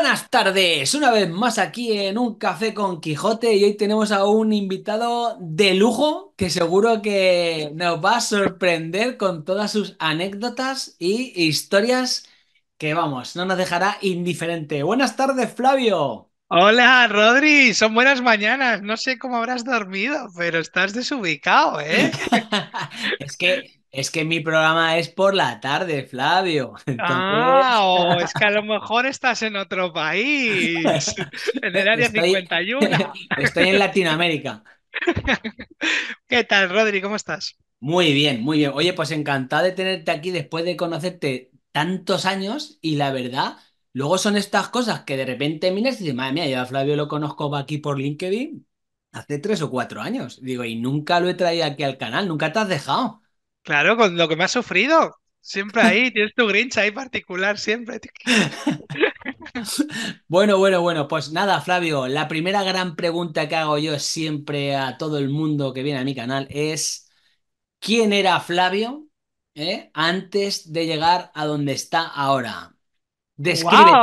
Buenas tardes, una vez más aquí en Un Café con Quijote y hoy tenemos a un invitado de lujo que seguro que nos va a sorprender con todas sus anécdotas y historias que vamos, no nos dejará indiferente. Buenas tardes, Flavio. Hola, Rodri, son buenas mañanas. No sé cómo habrás dormido, pero estás desubicado, ¿eh? es que es que mi programa es por la tarde, Flavio. Ah, es que a lo mejor estás en otro país, en el área 51. Estoy en Latinoamérica. ¿Qué tal, Rodri? ¿Cómo estás? Muy bien, muy bien. Oye, pues encantado de tenerte aquí después de conocerte tantos años y la verdad, luego son estas cosas que de repente miras y dices, madre mía, yo a Flavio lo conozco aquí por LinkedIn hace tres o cuatro años. Digo, y nunca lo he traído aquí al canal, nunca te has dejado. Claro, con lo que me ha sufrido. Siempre ahí, tienes tu grincha ahí particular, siempre. bueno, bueno, bueno, pues nada, Flavio, la primera gran pregunta que hago yo siempre a todo el mundo que viene a mi canal es, ¿quién era Flavio eh, antes de llegar a donde está ahora? Descríbete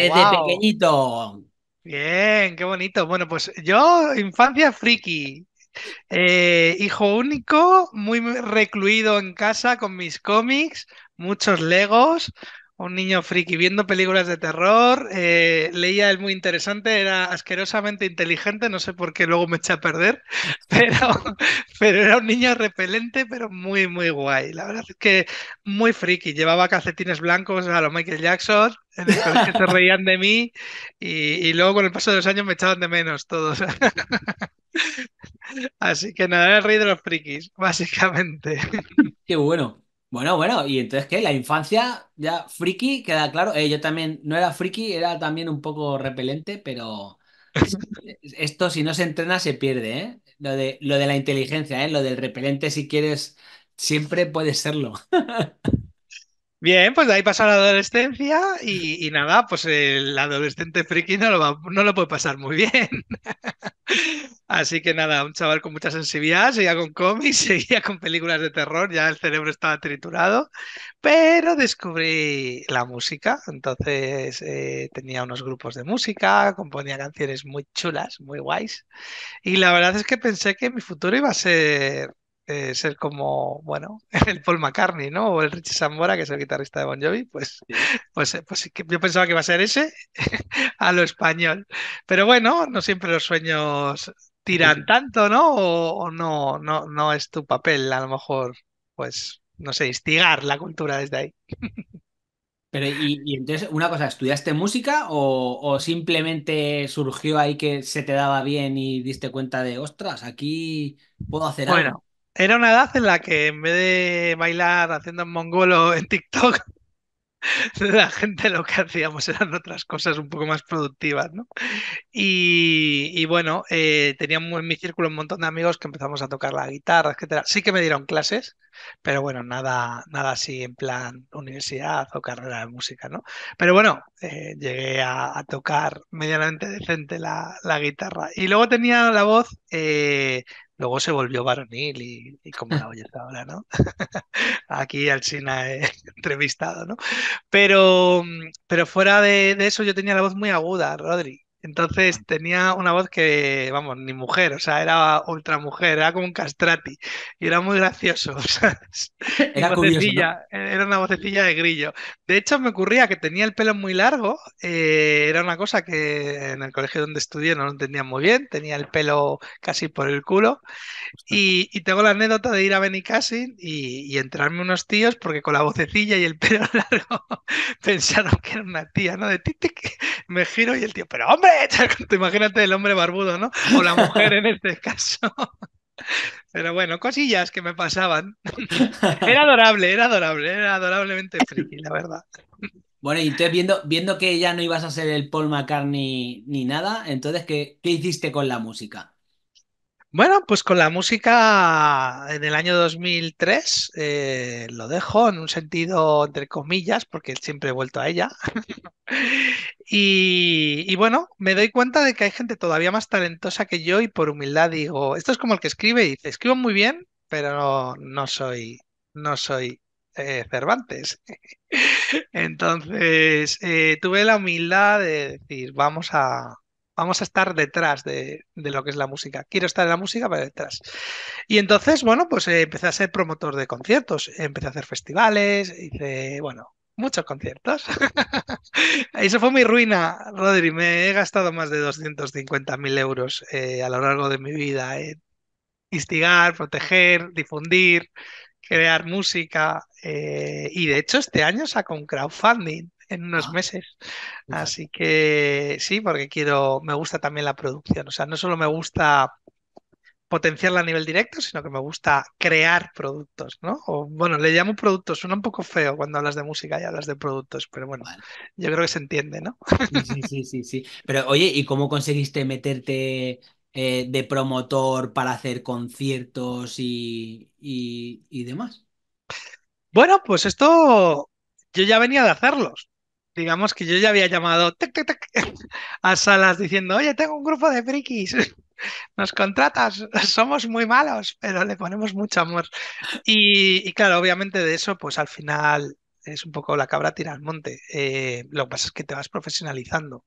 desde pequeñito. Bien, qué bonito. Bueno, pues yo, infancia friki, eh, hijo único, muy recluido en casa con mis cómics, muchos legos, un niño friki viendo películas de terror, eh, leía el muy interesante, era asquerosamente inteligente, no sé por qué luego me eché a perder, pero, era un niño repelente, pero muy, muy guay. La verdad es que muy friki, llevaba calcetines blancos a los Michael Jackson, en se reían de mí y, y, luego con el paso de los años me echaban de menos todos. Así que nada, el rey de los frikis, básicamente. Qué bueno. Bueno, bueno, y entonces que la infancia ya friki, queda claro. Eh, yo también no era friki, era también un poco repelente, pero esto si no se entrena se pierde, ¿eh? Lo de, lo de la inteligencia, ¿eh? Lo del repelente, si quieres, siempre puedes serlo. Bien, pues de ahí pasa la adolescencia y, y, nada, pues el adolescente friki no lo, no lo puede pasar muy bien. Así que nada, un chaval con mucha sensibilidad, seguía con cómics, seguía con películas de terror, ya el cerebro estaba triturado, pero descubrí la música, entonces eh, tenía unos grupos de música, componía canciones muy chulas, muy guays, y la verdad es que pensé que mi futuro iba a ser eh, ser como, bueno, el Paul McCartney, ¿no? O el Richie Sambora, que es el guitarrista de Bon Jovi, pues, pues, eh, pues yo pensaba que iba a ser ese a lo español. Pero bueno, no siempre los sueños tiran tanto, ¿no? O, no, no, no es tu papel, a lo mejor, pues, no sé, instigar la cultura desde ahí. Pero, y, entonces, una cosa, ¿estudiaste música o, simplemente surgió ahí que se te daba bien y diste cuenta de, ostras, aquí puedo hacer bueno, algo? Bueno, era una edad en la que en vez de bailar haciendo un mongolo en TikTok, la gente lo que hacíamos eran otras cosas un poco más productivas, ¿no? Y, bueno, eh, teníamos en mi círculo un montón de amigos que empezamos a tocar la guitarra, etcétera. Sí que me dieron clases, pero bueno, nada, nada así en plan universidad o carrera de música, ¿no? Pero bueno, eh, llegué a, tocar medianamente decente la, guitarra. Y luego tenía la voz eh, Luego se volvió varonil y, como la oyes ahora, ¿no? Aquí al China he entrevistado, ¿no? Pero, mm, pero fuera de, de, eso yo tenía la voz muy aguda, Rodri. Entonces tenía una voz que, vamos, ni mujer, o sea, era ultra mujer, era como un castrati y era muy gracioso. Era, una vocecilla de grillo. De hecho, me ocurría que tenía el pelo muy largo, eh, era una cosa que en el colegio donde estudié no lo entendía muy bien, tenía el pelo casi por el culo. Y, tengo la anécdota de ir a Benicassin y, y entrarme unos tíos porque con la vocecilla y el pelo largo pensaron que era una tía, ¿no? De tic, me giro y el tío, pero hombre, Te imagínate el hombre barbudo, ¿no? O la mujer en este caso. Pero bueno, cosillas que me pasaban. Era adorable, era adorable, era adorablemente friki, la verdad. Bueno, y entonces viendo, viendo que ya no ibas a ser el Paul McCartney ni nada, entonces, ¿qué, qué hiciste con la música? Bueno, pues con la música en el año 2003 eh, lo dejo en un sentido entre comillas, porque siempre he vuelto a ella. y, bueno, me doy cuenta de que hay gente todavía más talentosa que yo y por humildad digo, esto es como el que escribe y dice, escribo muy bien, pero no, soy, no soy eh, Cervantes. Entonces, eh, tuve la humildad de decir, vamos a, vamos a estar detrás de, lo que es la música. Quiero estar en la música, para detrás. Y entonces, bueno, pues eh, empecé a ser promotor de conciertos, empecé a hacer festivales, hice, bueno, muchos conciertos. Eso fue mi ruina, Rodri. Me he gastado más de 250.000 euros eh, a lo largo de mi vida en instigar, proteger, difundir crear música eh, y de hecho este año saco un crowdfunding en unos ah. meses. Así que sí, porque quiero, me gusta también la producción. O sea, no solo me gusta potenciarla a nivel directo, sino que me gusta crear productos, ¿no? bueno, le llamo productos, suena un poco feo cuando hablas de música y hablas de productos, pero bueno, yo creo que se entiende, ¿no? Sí, sí, sí, sí. Pero oye, ¿y cómo conseguiste meterte eh, de promotor para hacer conciertos y demás? Bueno, pues esto yo ya venía de hacerlos digamos que yo ya había llamado a salas diciendo, oye, tengo un grupo de frikis, nos contratas, somos muy malos, pero le ponemos mucho amor. Y, claro, obviamente de eso, pues al final es un poco la cabra tira al monte. Eh, lo que pasa es que te vas profesionalizando.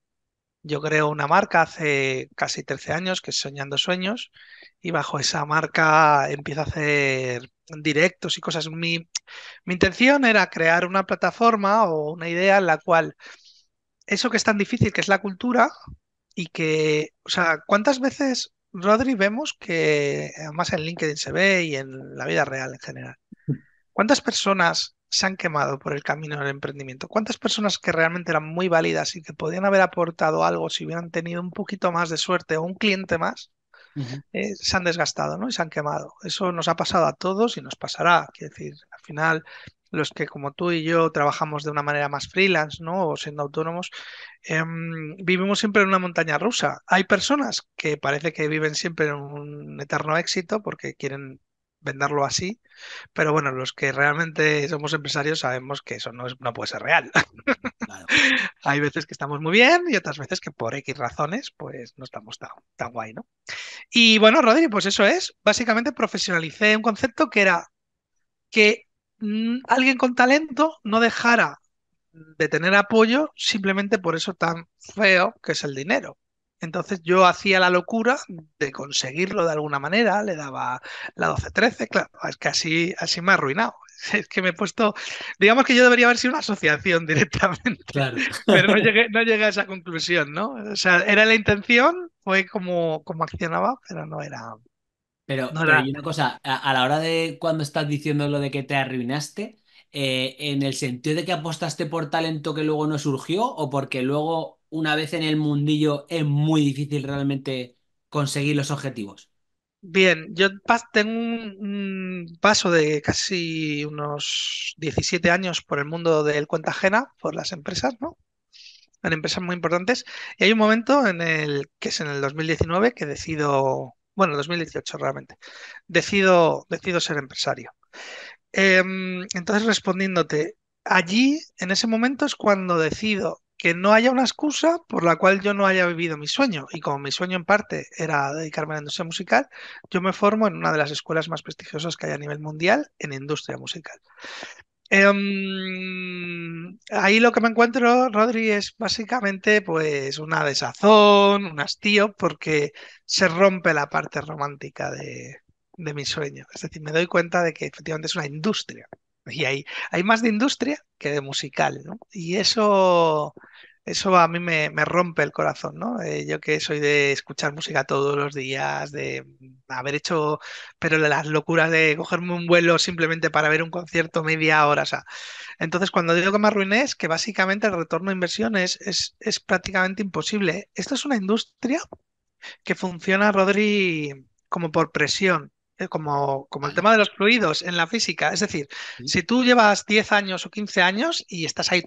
Yo creo una marca hace casi 13 años, que es Soñando Sueños, y bajo esa marca empiezo a hacer directos y cosas. Mi, mi intención era crear una plataforma o una idea en la cual eso que es tan difícil, que es la cultura, y que, o sea, ¿cuántas veces, Rodri, vemos que, además en LinkedIn se ve y en la vida real en general, ¿cuántas personas se han quemado por el camino del emprendimiento? ¿Cuántas personas que realmente eran muy válidas y que podían haber aportado algo si hubieran tenido un poquito más de suerte o un cliente más? Eh, se han desgastado ¿no? y se han quemado. Eso nos ha pasado a todos y nos pasará. Quiero decir, al final, los que como tú y yo trabajamos de una manera más freelance ¿no? o siendo autónomos, em, vivimos siempre en una montaña rusa. Hay personas que parece que viven siempre en un eterno éxito porque quieren venderlo así, pero bueno, los que realmente somos empresarios sabemos que eso no, es, no puede ser real. Hay veces que estamos muy bien y otras veces que por X razones, pues no estamos tan, guay, ¿no? Y bueno, Rodri, pues eso es. Básicamente profesionalicé un concepto que era que mm, alguien con talento no dejara de tener apoyo simplemente por eso tan feo que es el dinero. Entonces yo hacía la locura de conseguirlo de alguna manera, le daba la 12-13, claro, es que así, me ha arruinado. Es que me he puesto, digamos que yo debería haber sido una asociación directamente, pero no llegué, a esa conclusión, ¿no? O sea, era la intención, fue como, como accionaba, pero no era... Pero, una cosa, a, la hora de cuando estás diciendo lo de que te arruinaste, eh, ¿en el sentido de que apostaste por talento que luego no surgió o porque luego una vez en el mundillo es muy difícil realmente conseguir los objetivos? Bien, yo tengo un paso de casi unos 17 años por el mundo del cuenta ajena, por las empresas, ¿no? En empresas muy importantes. Y hay un momento en el que es en el 2019 que decido, bueno, el 2018 realmente, decido, decido ser empresario. Em, entonces, respondiéndote, allí, en ese momento es cuando decido que no haya una excusa por la cual yo no haya vivido mi sueño. Y como mi sueño en parte era dedicarme a la industria musical, yo me formo en una de las escuelas más prestigiosas que hay a nivel mundial en industria musical. Em, ahí lo que me encuentro, Rodri, es básicamente pues una desazón, un hastío, porque se rompe la parte romántica de, de mi sueño. Es decir, me doy cuenta de que efectivamente es una industria y hay, hay más de industria que de musical, ¿no? Y eso, eso a mí me, rompe el corazón, ¿no? Eh, yo que soy de escuchar música todos los días, de haber hecho, pero de las locuras de cogerme un vuelo simplemente para ver un concierto media hora, o sea. Entonces, cuando digo que me arruiné es que básicamente el retorno a inversiones es, es, es prácticamente imposible. Esto es una industria que funciona, Rodri, como por presión. Eh, como, como el tema de los fluidos en la física. Es decir, si tú llevas 10 años o 15 años y estás ahí,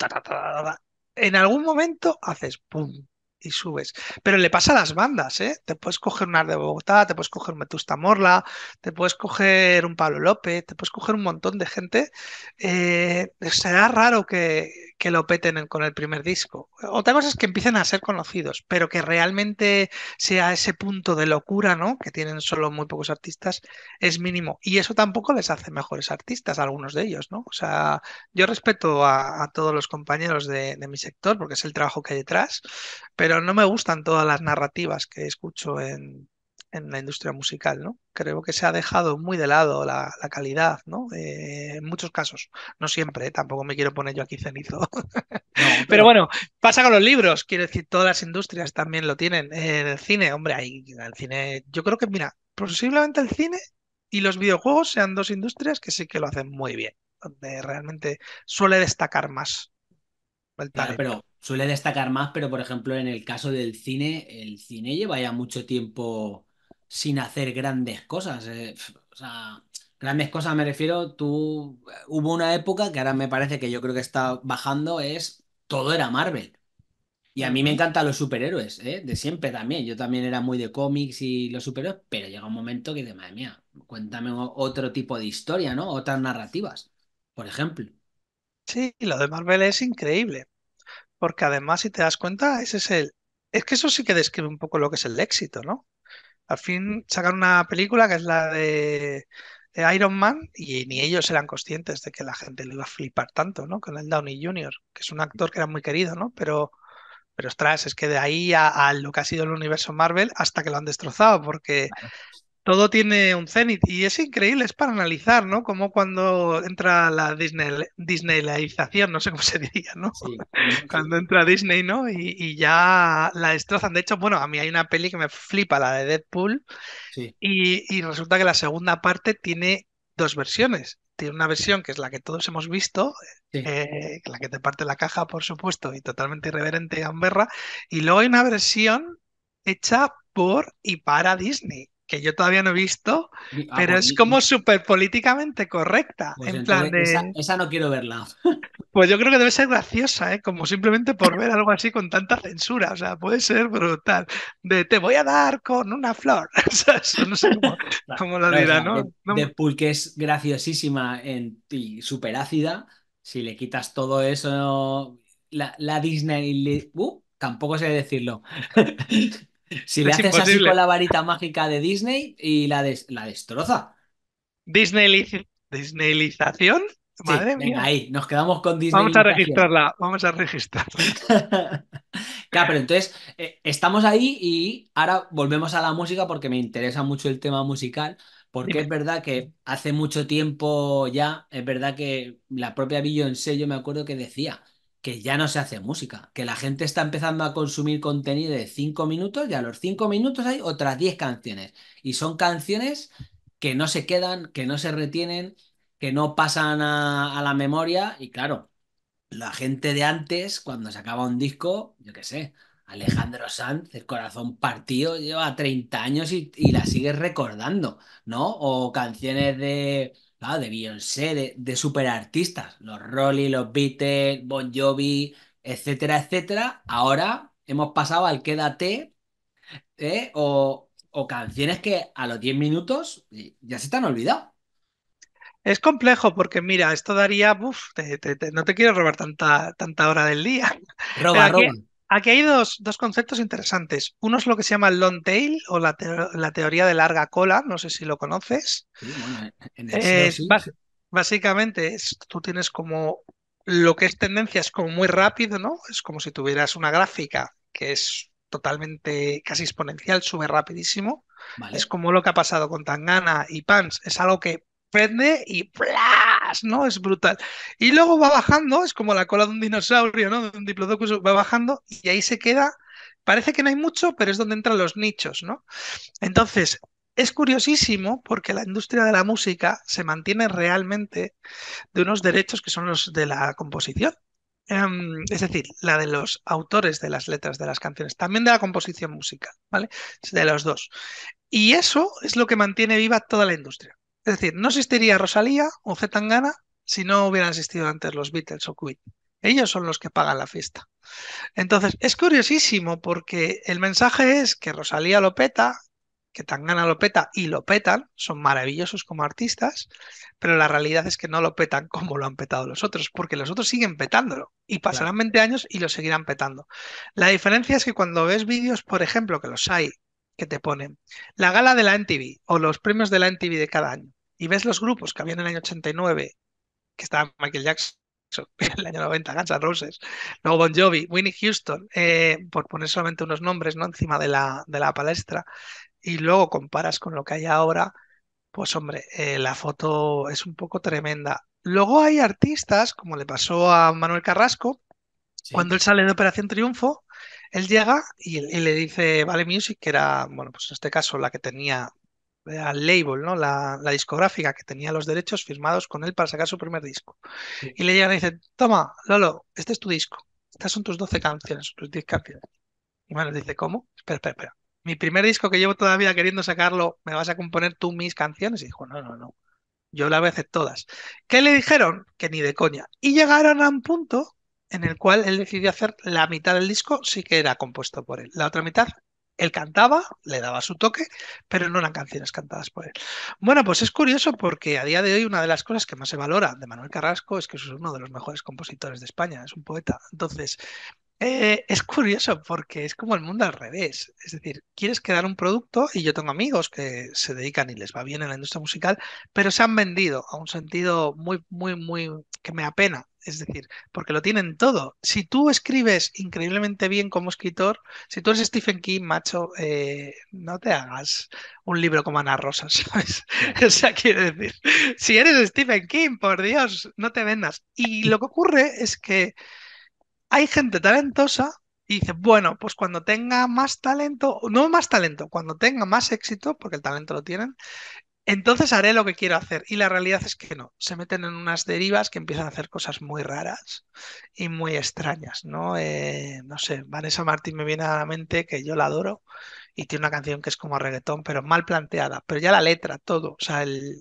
en algún momento haces pum y subes. Pero le pasa a las bandas, ¿eh? Te puedes coger un Arde de Bogotá, te puedes coger un Metusta Morla, te puedes coger un Pablo López, te puedes coger un montón de gente. Eh, será raro que, que lo peten con el primer disco. Otra cosa es que empiecen a ser conocidos, pero que realmente sea ese punto de locura, ¿no? Que tienen solo muy pocos artistas, es mínimo. Y eso tampoco les hace mejores artistas algunos de ellos, ¿no? O sea, yo respeto a, todos los compañeros de, mi sector porque es el trabajo que hay detrás, pero no me gustan todas las narrativas que escucho en, en la industria musical, ¿no? Creo que se ha dejado muy de lado la, calidad, ¿no? Eh, en muchos casos, no siempre, ¿eh? tampoco me quiero poner yo aquí cenizo. pero... bueno, pasa con los libros, quiero decir, todas las industrias también lo tienen. el cine, hombre, ahí, el cine, yo creo que, mira, posiblemente el cine y los videojuegos sean dos industrias que sí que lo hacen muy bien, donde realmente suele destacar más. pero suele destacar más, pero por ejemplo en el caso del cine, el cine lleva ya mucho tiempo sin hacer grandes cosas. Eh, o sea, grandes cosas me refiero, tú eh, hubo una época que ahora me parece que yo creo que está bajando, es todo era Marvel. Y a mí me encantan los superhéroes, eh, de siempre también. Yo también era muy de cómics y los superhéroes, pero llega un momento que dice, madre mía, cuéntame otro tipo de historia, ¿no? Otras narrativas, por ejemplo. Sí, lo de Marvel es increíble. Porque además, si te das cuenta, ese es el. Es que eso sí que describe un poco lo que es el éxito, ¿no? Al fin sacan una película que es la de, Iron Man y ni ellos eran conscientes de que la gente le iba a flipar tanto, ¿no? Con el Downey Jr., que es un actor que era muy querido, ¿no? Pero, pero ostras, es que de ahí a lo que ha sido el universo Marvel hasta que lo han destrozado, porque todo tiene un cenit y es increíble, es para analizar, ¿no? Como cuando entra la Disney, laización no sé cómo se diría, ¿no? Cuando entra Disney, ¿no? Y, ya la destrozan. De hecho, bueno, a mí hay una peli que me flipa, la de Deadpool, y, resulta que la segunda parte tiene dos versiones. Tiene una versión que es la que todos hemos visto, eh, la que te parte la caja, por supuesto, y totalmente irreverente y gamberra. Y luego hay una versión hecha por y para Disney que yo todavía no he visto, ah, pero es como súper políticamente correcta. Pues esa, no quiero verla. Pues yo creo que debe ser graciosa, ¿eh? como simplemente por ver algo así con tanta censura. O sea, puede ser brutal. De te voy a dar con una flor. O sea, eso no sé cómo, lo dirá, ¿no? De, pulque que es graciosísima y súper ácida, si le quitas todo eso, la, Disney. Uh, tampoco sé decirlo. Si le haces así con la varita mágica de Disney y la, la destroza. Disneylización. Madre mía. ahí, nos quedamos con Disney. Vamos a registrarla, vamos a registrarla. claro, pero entonces eh, estamos ahí y ahora volvemos a la música porque me interesa mucho el tema musical. Porque es verdad que hace mucho tiempo ya, es verdad que la propia Beyoncé, yo me acuerdo que decía, que ya no se hace música, que la gente está empezando a consumir contenido de cinco minutos y a los cinco minutos hay otras 10 canciones. Y son canciones que no se quedan, que no se retienen, que no pasan a, la memoria. Y claro, la gente de antes, cuando se acaba un disco, yo qué sé, Alejandro Sanz, el corazón partido, lleva 30 años y, y la sigue recordando, ¿no? O canciones de claro, de ser de, superartistas, los Rolly, los Beatles, Bon Jovi, etcétera, etcétera. Ahora hemos pasado al quédate ¿eh? o, canciones que a los 10 minutos eh, ya se te han olvidado. Es complejo porque, mira, esto daría. no te quiero robar tanta, tanta hora del día. Roba, roba. Aquí hay dos, dos, conceptos interesantes. Uno es lo que se llama el long tail o la, teoría de larga cola, no sé si lo conoces. Sí, eh, Básicamente, tú tienes como lo que es tendencia es como muy rápido, ¿no? Es como si tuvieras una gráfica que es totalmente casi exponencial, sube rapidísimo. Es como lo que ha pasado con Tangana y Pants. Es algo que prende y ¡plá! ¿no? Es brutal. Y luego va bajando, es como la cola de un dinosaurio, ¿no? De un diplodocus, va bajando y ahí se queda. Parece que no hay mucho, pero es donde entran los nichos, ¿no? Entonces, es curiosísimo porque la industria de la música se mantiene realmente de unos derechos que son los de la composición. Em, es decir, la de los autores de las letras de las canciones, también de la composición musical, ¿vale? De los dos. Y eso es lo que mantiene viva toda la industria. Es decir, no existiría Rosalía o Zetangana si no hubieran existido antes los Beatles o Queen. Ellos son los que pagan la fiesta. Entonces, es curiosísimo porque el mensaje es que Rosalía lo peta, que Tangana lo peta y lo petan, son maravillosos como artistas, pero la realidad es que no lo petan como lo han petado los otros, porque los otros siguen petándolo y pasarán 20 años y lo seguirán petando. La diferencia es que cuando ves vídeos, por ejemplo, que los hay, que te ponen la gala de la NTV o los premios de la NTV de cada año, y ves los grupos que había en el año 89, que estaban Michael Jackson, el año 90, Guns Roses, luego Bon Jovi, Winnie Houston, eh, por poner solamente unos nombres ¿no? encima de la, de la palestra, y luego comparas con lo que hay ahora, pues hombre, eh, la foto es un poco tremenda. Luego hay artistas, como le pasó a Manuel Carrasco, cuando él sale de Operación Triunfo, él llega y, y, le dice Vale Music, que era, bueno, pues en este caso la que tenía al label, ¿no? La, discográfica que tenía los derechos firmados con él para sacar su primer disco. Y le llegan y dicen, toma, Lolo, este es tu disco. Estas son tus 12 canciones, tus 10 canciones. Y bueno, dice, ¿cómo? Espera, espera, espera. Mi primer disco que llevo todavía queriendo sacarlo, ¿me vas a componer tú mis canciones? Y dijo, no, no, no. Yo la voy a hacer todas. ¿Qué le dijeron? Que ni de coña. Y llegaron a un punto en el cual él decidió hacer la mitad del disco sí que era compuesto por él. La otra mitad él cantaba, le daba su toque, pero no eran canciones cantadas por él. Bueno, pues es curioso porque a día de hoy una de las cosas que más se valora de Manuel Carrasco es que es uno de los mejores compositores de España, es un poeta. Entonces, eh, es curioso porque es como el mundo al revés. Es decir, quieres crear un producto y yo tengo amigos que se dedican y les va bien en la industria musical, pero se han vendido a un sentido muy, muy, muy que me apena. Es decir, porque lo tienen todo. Si tú escribes increíblemente bien como escritor, si tú eres Stephen King, macho, eh, no te hagas un libro como Ana Rosa, ¿sabes? o sea, quiere decir, si eres Stephen King, por Dios, no te vendas. Y lo que ocurre es que hay gente talentosa y dice, bueno, pues cuando tenga más talento, no más talento, cuando tenga más éxito, porque el talento lo tienen, entonces haré lo que quiero hacer. Y la realidad es que no, se meten en unas derivas que empiezan a hacer cosas muy raras y muy extrañas, ¿no? Eh, no sé, Vanessa Martín me viene a la mente que yo la adoro y tiene una canción que es como reggaetón, pero mal planteada, pero ya la letra, todo, o sea, el...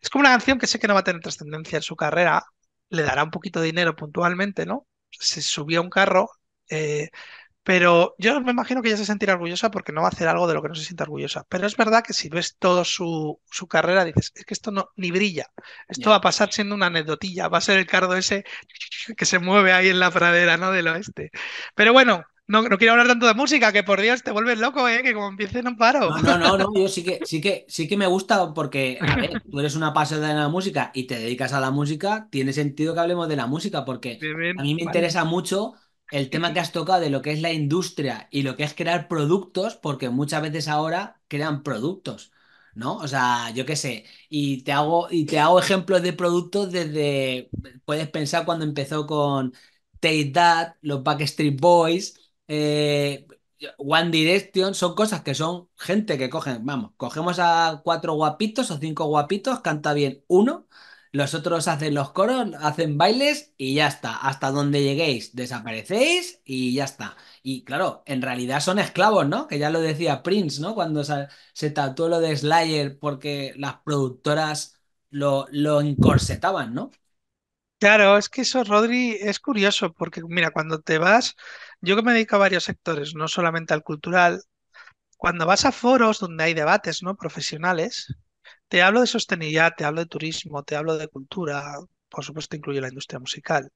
es como una canción que sé que no va a tener trascendencia en su carrera, le dará un poquito de dinero puntualmente, ¿no? se subió a un carro, eh, pero yo me imagino que ella se sentirá orgullosa porque no va a hacer algo de lo que no se sienta orgullosa. Pero es verdad que si ves toda su, carrera, dices, es que esto no ni brilla. Esto va a pasar siendo una anecdotilla. Va a ser el cardo ese que se mueve ahí en la pradera, ¿no? Del oeste. Pero bueno, no, no quiero hablar tanto de música, que por Dios te vuelves loco, ¿eh? que como empieces no paro. No, no, no, yo sí que, sí, que, sí que me gusta porque, a ver, tú eres una pasada de la música y te dedicas a la música, tiene sentido que hablemos de la música porque a mí me interesa mucho el tema que has tocado de lo que es la industria y lo que es crear productos, porque muchas veces ahora crean productos, ¿no? O sea, yo qué sé, y te hago, y te hago ejemplos de productos desde, puedes pensar cuando empezó con Take That, los Backstreet Boys, eh, One Direction, son cosas que son gente que cogen, vamos, cogemos a cuatro guapitos o cinco guapitos, canta bien uno, los otros hacen los coros, hacen bailes y ya está. Hasta donde lleguéis, desaparecéis y ya está. Y claro, en realidad son esclavos, ¿no? Que ya lo decía Prince, ¿no? Cuando se, tatuó lo de Slayer porque las productoras lo, lo encorsetaban, ¿no? Claro, es que eso, Rodri, es curioso, porque mira, cuando te vas yo que me dedico a varios sectores, no solamente al cultural, cuando vas a foros donde hay debates ¿no? profesionales, te hablo de sostenibilidad, te hablo de turismo, te hablo de cultura, por supuesto incluye la industria musical.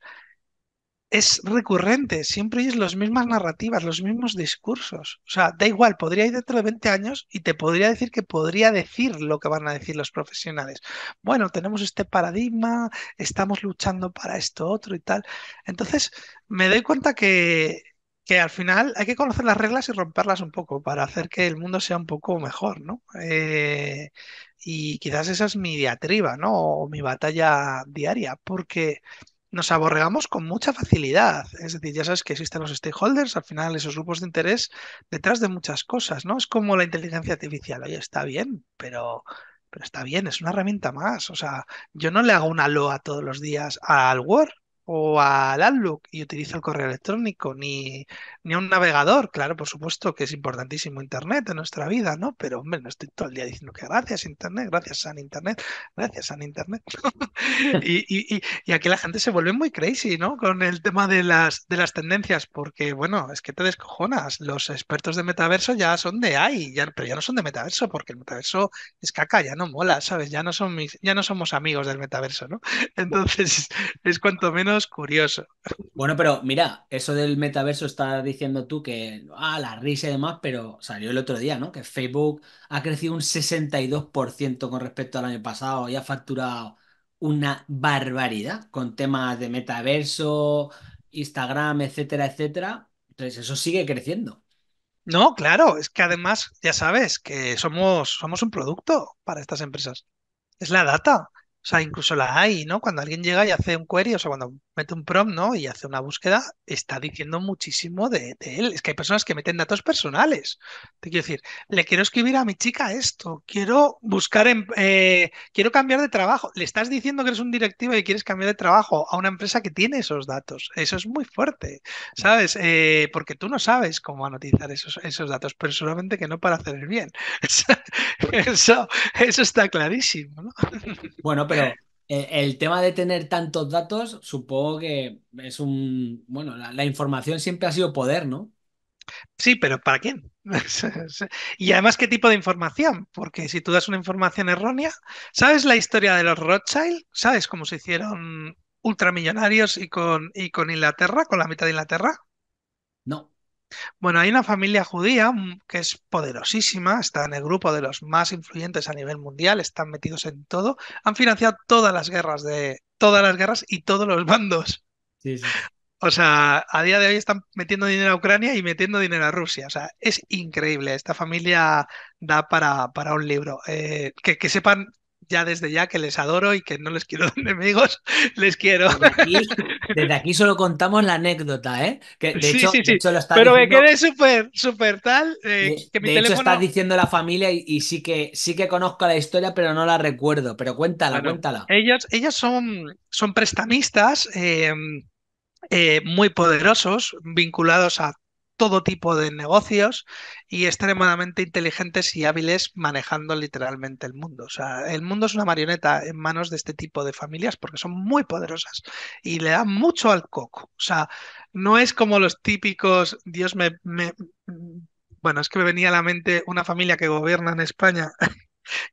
Es recurrente, siempre hay las mismas narrativas, los mismos discursos. O sea, da igual, podría ir dentro de 20 años y te podría decir que podría decir lo que van a decir los profesionales. Bueno, tenemos este paradigma, estamos luchando para esto, otro y tal. Entonces, me doy cuenta que que al final hay que conocer las reglas y romperlas un poco para hacer que el mundo sea un poco mejor, ¿no? Eh, y quizás esa es mi diatriba, ¿no? O mi batalla diaria, porque nos aborregamos con mucha facilidad. Es decir, ya sabes que existen los stakeholders, al final esos grupos de interés detrás de muchas cosas, ¿no? Es como la inteligencia artificial, oye, está bien, pero pero está bien, es una herramienta más. O sea, yo no le hago una loa todos los días al Word, o al Outlook y utilizo el correo electrónico, ni, a un navegador. Claro, por supuesto que es importantísimo Internet en nuestra vida, ¿no? Pero, hombre, no estoy todo el día diciendo que gracias Internet, gracias a Internet, gracias a Internet. y, y, aquí la gente se vuelve muy crazy, ¿no? Con el tema de las, de las tendencias, porque, bueno, es que te descojonas. Los expertos de metaverso ya son de ahí, pero ya no son de metaverso, porque el metaverso es caca, ya no mola, ¿sabes? Ya no, son ya no somos amigos del metaverso, ¿no? Entonces, es cuanto menos curioso. Bueno, pero mira, eso del metaverso está diciendo tú que, a ah, la risa y demás, pero salió el otro día, ¿no? Que Facebook ha crecido un 62% con respecto al año pasado y ha facturado una barbaridad con temas de metaverso, Instagram, etcétera, etcétera. Entonces, eso sigue creciendo. No, claro, es que además, ya sabes, que somos, somos un producto para estas empresas. Es la data. O sea, incluso la hay, ¿no? Cuando alguien llega y hace un query, o sea, cuando mete un prompt, ¿no? Y hace una búsqueda, está diciendo muchísimo de, él. Es que hay personas que meten datos personales. Te quiero decir, le quiero escribir a mi chica esto, quiero buscar, en, em, eh, quiero cambiar de trabajo. Le estás diciendo que eres un directivo y quieres cambiar de trabajo a una empresa que tiene esos datos. Eso es muy fuerte, ¿sabes? Eh, porque tú no sabes cómo anotizar esos, esos datos, pero solamente que no para hacer el bien. Eso, eso está clarísimo, ¿no? Bueno, pero pero el, tema de tener tantos datos, supongo que es un. Bueno, la, información siempre ha sido poder, ¿no? Sí, pero ¿para quién? y además, ¿qué tipo de información? Porque si tú das una información errónea, ¿sabes la historia de los Rothschild? ¿Sabes cómo se hicieron ultramillonarios y con, y con Inglaterra, con la mitad de Inglaterra? Bueno, hay una familia judía mm, que es poderosísima, está en el grupo de los más influyentes a nivel mundial, están metidos en todo, han financiado todas las guerras de todas las guerras y todos los bandos. O sea, a día de hoy están metiendo dinero a Ucrania y metiendo dinero a Rusia. O sea, es increíble. Esta familia da para, para un libro. Eh, que, sepan ya desde ya que les adoro y que no les quiero enemigos, les quiero. Desde aquí, solo contamos la anécdota, ¿eh? Que de sí, hecho, sí, sí. Pero me quedé súper, súper tal. Eh, de, que hecho, estás diciendo la familia y, sí, que, sí que conozco la historia, pero no la recuerdo. Pero cuéntala, cuéntala. Ellos, son, son prestamistas. Eh, eh, muy poderosos, vinculados a todo tipo de negocios y extremadamente inteligentes y hábiles manejando literalmente el mundo. O sea, el mundo es una marioneta en manos de este tipo de familias porque son muy poderosas y le dan mucho al coco. O sea, no es como los típicos, Dios me, me mm, bueno, es que me venía a la mente una familia que gobierna en España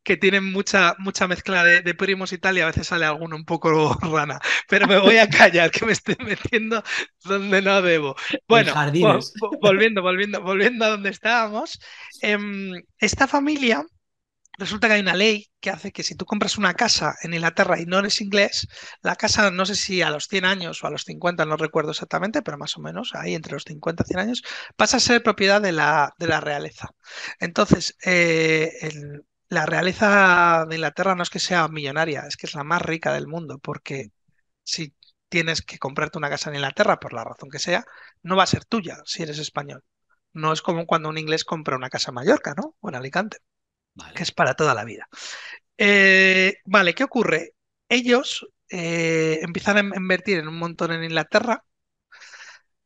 que tienen mucha, mucha mezcla de, primos y tal, y a veces sale alguno un poco rana. Pero me voy a callar, que me estoy metiendo donde no debo. Bueno, volviendo, volviendo, volviendo a donde estábamos. Em, esta familia, resulta que hay una ley que hace que si tú compras una casa en Inglaterra y no eres inglés, la casa, no sé si a los 100 años o a los 50, no recuerdo exactamente, pero más o menos ahí entre los 50 y 100 años, pasa a ser propiedad de la, de la realeza. Entonces, eh, el, la realeza de Inglaterra no es que sea millonaria, es que es la más rica del mundo, porque mm. si tienes que comprarte una casa en Inglaterra, por la razón que sea, no va a ser tuya si eres español. No es como cuando un inglés compra una casa en Mallorca, ¿no? O en Alicante, que es para toda la vida. Eh, vale, ¿qué ocurre? Ellos eh, empiezan a em-, invertir en un montón en Inglaterra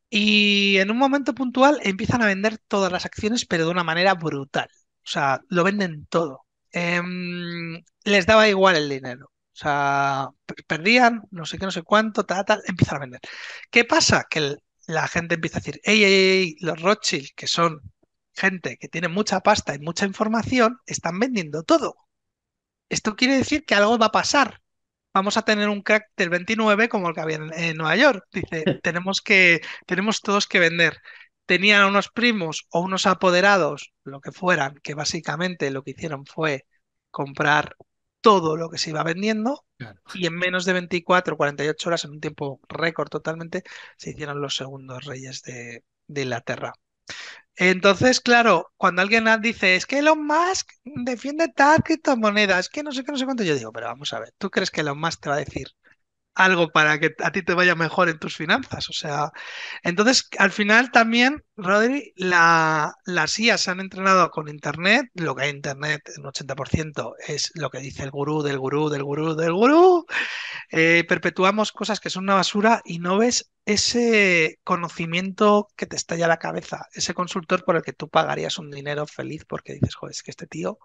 y en un momento puntual empiezan a vender todas las acciones, pero de una manera brutal. O sea, lo venden todo. Em, les daba igual el dinero. O sea, perdían, no sé qué, no sé cuánto, tal, tal, empiezan a vender. ¿Qué pasa? Que la gente empieza a decir, hey, los Rothschild, que son gente que tiene mucha pasta y mucha información, están vendiendo todo. Esto quiere decir que algo va a pasar. Vamos a tener un crack del 29 como el que había en, en Nueva York. Dice, tenemos que, tenemos todos que vender tenían unos primos o unos apoderados, lo que fueran, que básicamente lo que hicieron fue comprar todo lo que se iba vendiendo y en menos de 24, 48 horas, en un tiempo récord totalmente, se hicieron los segundos reyes de, Inglaterra. Entonces, claro, cuando alguien dice, es que Elon Musk defiende tal criptomoneda, es que no sé qué, no sé cuánto, yo digo, pero vamos a ver, ¿tú crees que Elon Musk te va a decir algo para que a ti te vaya mejor en tus finanzas. O sea, entonces al final también, Rodri, las IA se han entrenado con Internet, lo que hay en Internet en 80% es lo que dice el gurú del gurú del gurú del gurú, eh, perpetuamos cosas que son una basura y no ves ese conocimiento que te estalla la cabeza, ese consultor por el que tú pagarías un dinero feliz porque dices, joder, es que este tío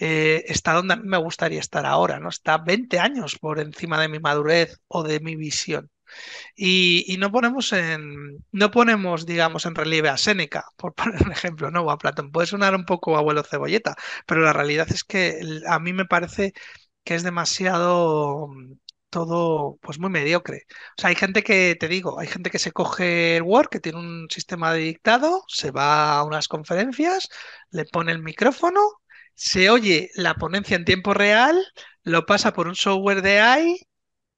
eh, está donde me gustaría estar ahora, ¿no? Está 20 años por encima de mi madurez o de mi visión. Y, no ponemos en, no ponemos, digamos, en relieve a Séneca, por poner un ejemplo, no, o a Platón. Puede sonar un poco abuelo cebolleta, pero la realidad es que a mí me parece que es demasiado todo pues muy mediocre. O sea, hay gente que, te digo, hay gente que se coge el Word, que tiene un sistema de dictado, se va a unas conferencias, le pone el micrófono, se oye la ponencia en tiempo real, lo pasa por un software de AI,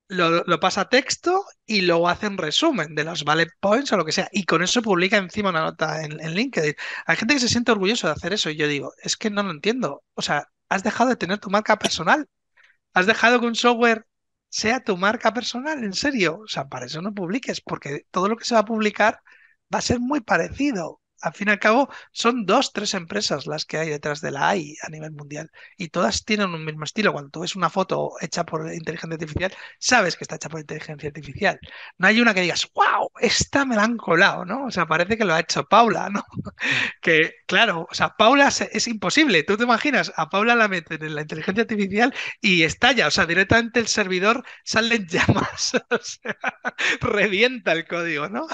lo, pasa a texto y luego hace un resumen de los bullet points o lo que sea. Y con eso publica encima una nota en, LinkedIn. Hay gente que se siente orgulloso de hacer eso y yo digo, es que no lo entiendo. O sea, has dejado de tener tu marca personal. Has dejado que un software sea tu marca personal, en serio. O sea, para eso no publiques, porque todo lo que se va a publicar va a ser muy parecido al fin y al cabo, son dos, tres empresas las que hay detrás de la AI a nivel mundial y todas tienen un mismo estilo. Cuando tú ves una foto hecha por inteligencia artificial, sabes que está hecha por inteligencia artificial. No hay una que digas, wow, esta me la han colado, ¿no? O sea, parece que lo ha hecho Paula, ¿no? que, claro, o sea, Paula es, imposible. Tú te imaginas, a Paula la meten en la inteligencia artificial y estalla, o sea, directamente el servidor salen llamas, o sea, revienta el código, ¿no?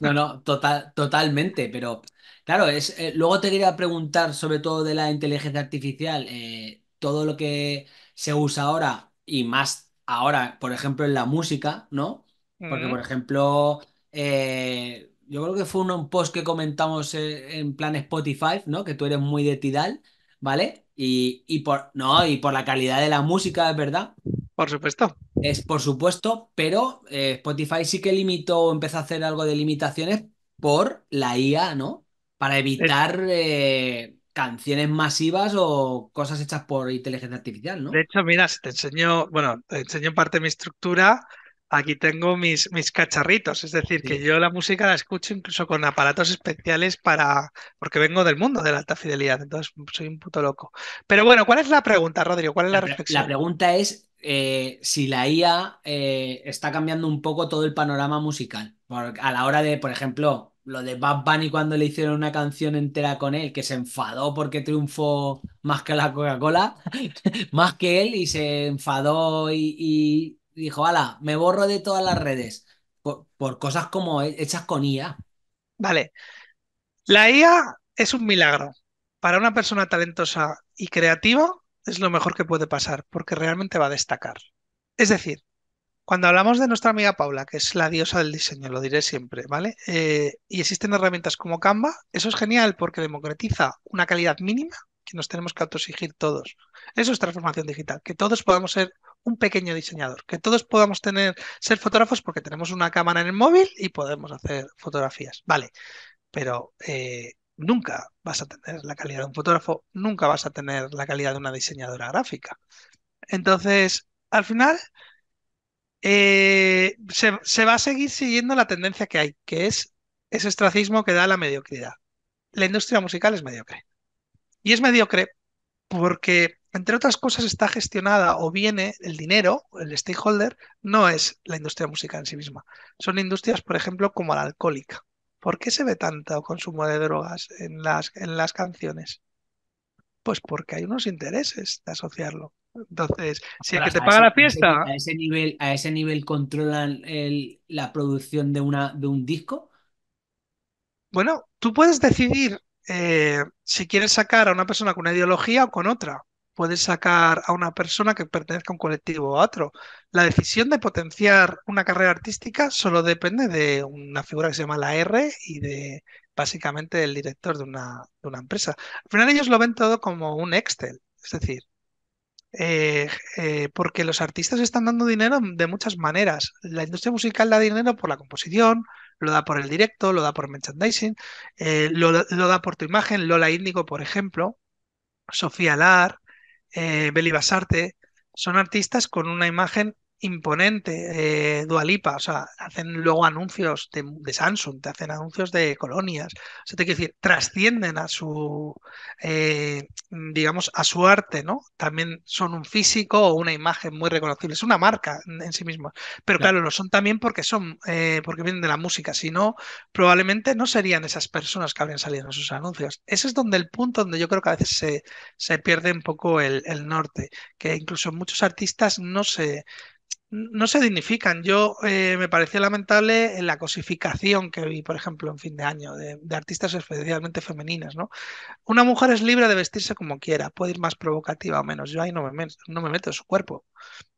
no, no, total, totalmente, pero Claro, es, eh, luego te quería preguntar sobre todo de la inteligencia artificial, eh, todo lo que se usa ahora y más ahora, por ejemplo, en la música, ¿no? Porque, por ejemplo, eh, yo creo que fue un, post que comentamos en plan Spotify, ¿no? Que tú eres muy de Tidal, ¿vale? Y, por, no, y por la calidad de la música, es verdad. Por supuesto. Es por supuesto, pero Spotify sí que limitó, o empezó a hacer algo de limitaciones por la IA, ¿no? para evitar eh, canciones masivas o cosas hechas por inteligencia artificial, ¿no? De hecho, mira, te enseño, bueno, te enseño parte de mi estructura. Aquí tengo mis, mis cacharritos, es decir, que yo la música la escucho incluso con aparatos especiales para. porque vengo del mundo de la alta fidelidad, entonces soy un puto loco. Pero bueno, ¿cuál es la pregunta, Rodrigo? ¿Cuál es la, reflexión? La pregunta es eh, si la IA eh, está cambiando un poco todo el panorama musical. a la hora de, por ejemplo, lo de Bad Bunny cuando le hicieron una canción entera con él, que se enfadó porque triunfó más que la Coca-Cola, más que él, y se enfadó y, dijo, ala, me borro de todas las redes, por, por, cosas como e, hechas con IA. Vale, la IA es un milagro. Para una persona talentosa y creativa es lo mejor que puede pasar, porque realmente va a destacar. Es decir, cuando hablamos de nuestra amiga Paula, que es la diosa del diseño, lo diré siempre, ¿vale? Eh, y existen herramientas como Canva, eso es genial porque democratiza una calidad mínima que nos tenemos que autoexigir todos. Eso es transformación digital, que todos podamos ser un pequeño diseñador, que todos podamos tener, ser fotógrafos porque tenemos una cámara en el móvil y podemos hacer fotografías, ¿vale? Pero eh, nunca vas a tener la calidad de un fotógrafo, nunca vas a tener la calidad de una diseñadora gráfica. Entonces, al final, eh, se, va a seguir siguiendo la tendencia que hay, que es ese estracismo que da la mediocridad. La industria musical es mediocre. Y es mediocre porque, entre otras cosas, está gestionada o viene el dinero, el stakeholder, no es la industria musical en sí misma. Son industrias, por ejemplo, como la alcohólica. ¿Por qué se ve tanto consumo de drogas en las, en las canciones? Pues porque hay unos intereses de asociarlo. Entonces, si es que te paga la fiesta. A ese nivel, a ese nivel controlan la producción de, una, de un disco. Bueno, tú puedes decidir eh, si quieres sacar a una persona con una ideología o con otra. Puedes sacar a una persona que pertenezca a un colectivo o a otro. La decisión de potenciar una carrera artística solo depende de una figura que se llama la R y de básicamente el director de una, de una empresa. Al final ellos lo ven todo como un Excel. Es decir, eh, eh, porque los artistas están dando dinero de muchas maneras. La industria musical da dinero por la composición, lo da por el directo, lo da por merchandising, eh, lo, lo, da por tu imagen, Lola Índigo, por ejemplo, Sofía Lar, Beli Basarte, son artistas con una imagen imponente, eh, Dualipa, o sea, hacen luego anuncios de, Samsung, te hacen anuncios de colonias, o sea, te quiero decir, trascienden a su, eh, digamos, a su arte, ¿no? También son un físico o una imagen muy reconocible, es una marca en, sí misma, pero claro. lo son también porque son, eh, porque vienen de la música, si no, probablemente no serían esas personas que habrían salido en sus anuncios. Ese es donde el punto donde yo creo que a veces se, se pierde un poco el norte, que incluso muchos artistas no se no se dignifican. Yo eh, me parecía lamentable la cosificación que vi, por ejemplo, en fin de año, de, artistas especialmente femeninas, ¿no? Una mujer es libre de vestirse como quiera, puede ir más provocativa o menos. Yo ahí no me, meto, en su cuerpo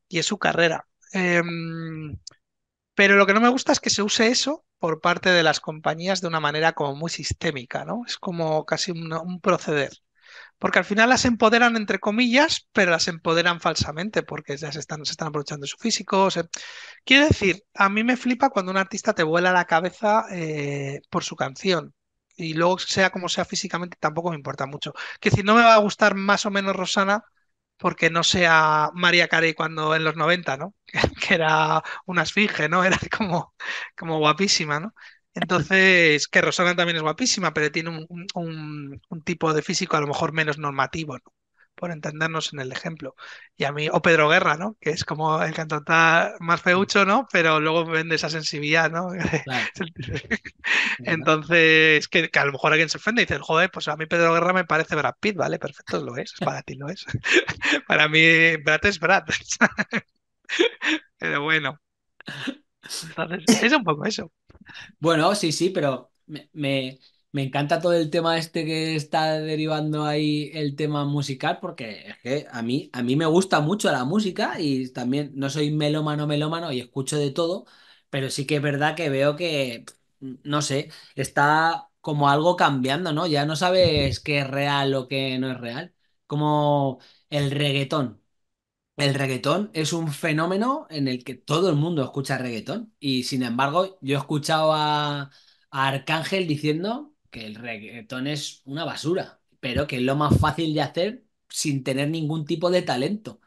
y es su carrera. Em, pero lo que no me gusta es que se use eso por parte de las compañías de una manera como muy sistémica, ¿no? Es como casi un proceder porque al final las empoderan entre comillas, pero las empoderan falsamente, porque ya se están, aprovechando de su físico. quiero decir, a mí me flipa cuando un artista te vuela la cabeza eh, por su canción. Y luego, sea como sea físicamente, tampoco me importa mucho. Que decir, no me va a gustar más o menos Rosana porque no sea María Carey cuando en los 90, ¿no? que era una esfinge, ¿no? Era como, como guapísima, ¿no? Entonces, que Rosana también es guapísima, pero tiene un, tipo de físico a lo mejor menos normativo, ¿no? por entendernos en el ejemplo. Y a mí, o Pedro Guerra, ¿no? Que es como el cantante más feucho, ¿no? Pero luego vende esa sensibilidad, ¿no? Entonces, que, a lo mejor alguien se ofende y dice, joder, pues a mí Pedro Guerra me parece Brad Pitt, ¿vale? Perfecto, lo es, para ti lo es. para mí, Brad es Brad. Pero bueno. es un poco eso. Bueno, sí, sí, pero me, encanta todo el tema este que está derivando ahí el tema musical, porque es que a mí, a mí me gusta mucho la música y también no soy melómano, melómano y escucho de todo, pero sí que es verdad que veo que, no sé, está como algo cambiando, ¿no? Ya no sabes qué es real o qué no es real. Como el reggaetón el reggaetón es un fenómeno en el que todo el mundo escucha reggaetón y sin embargo yo he escuchado a, Arcángel diciendo que el reggaetón es una basura, pero que es lo más fácil de hacer sin tener ningún tipo de talento.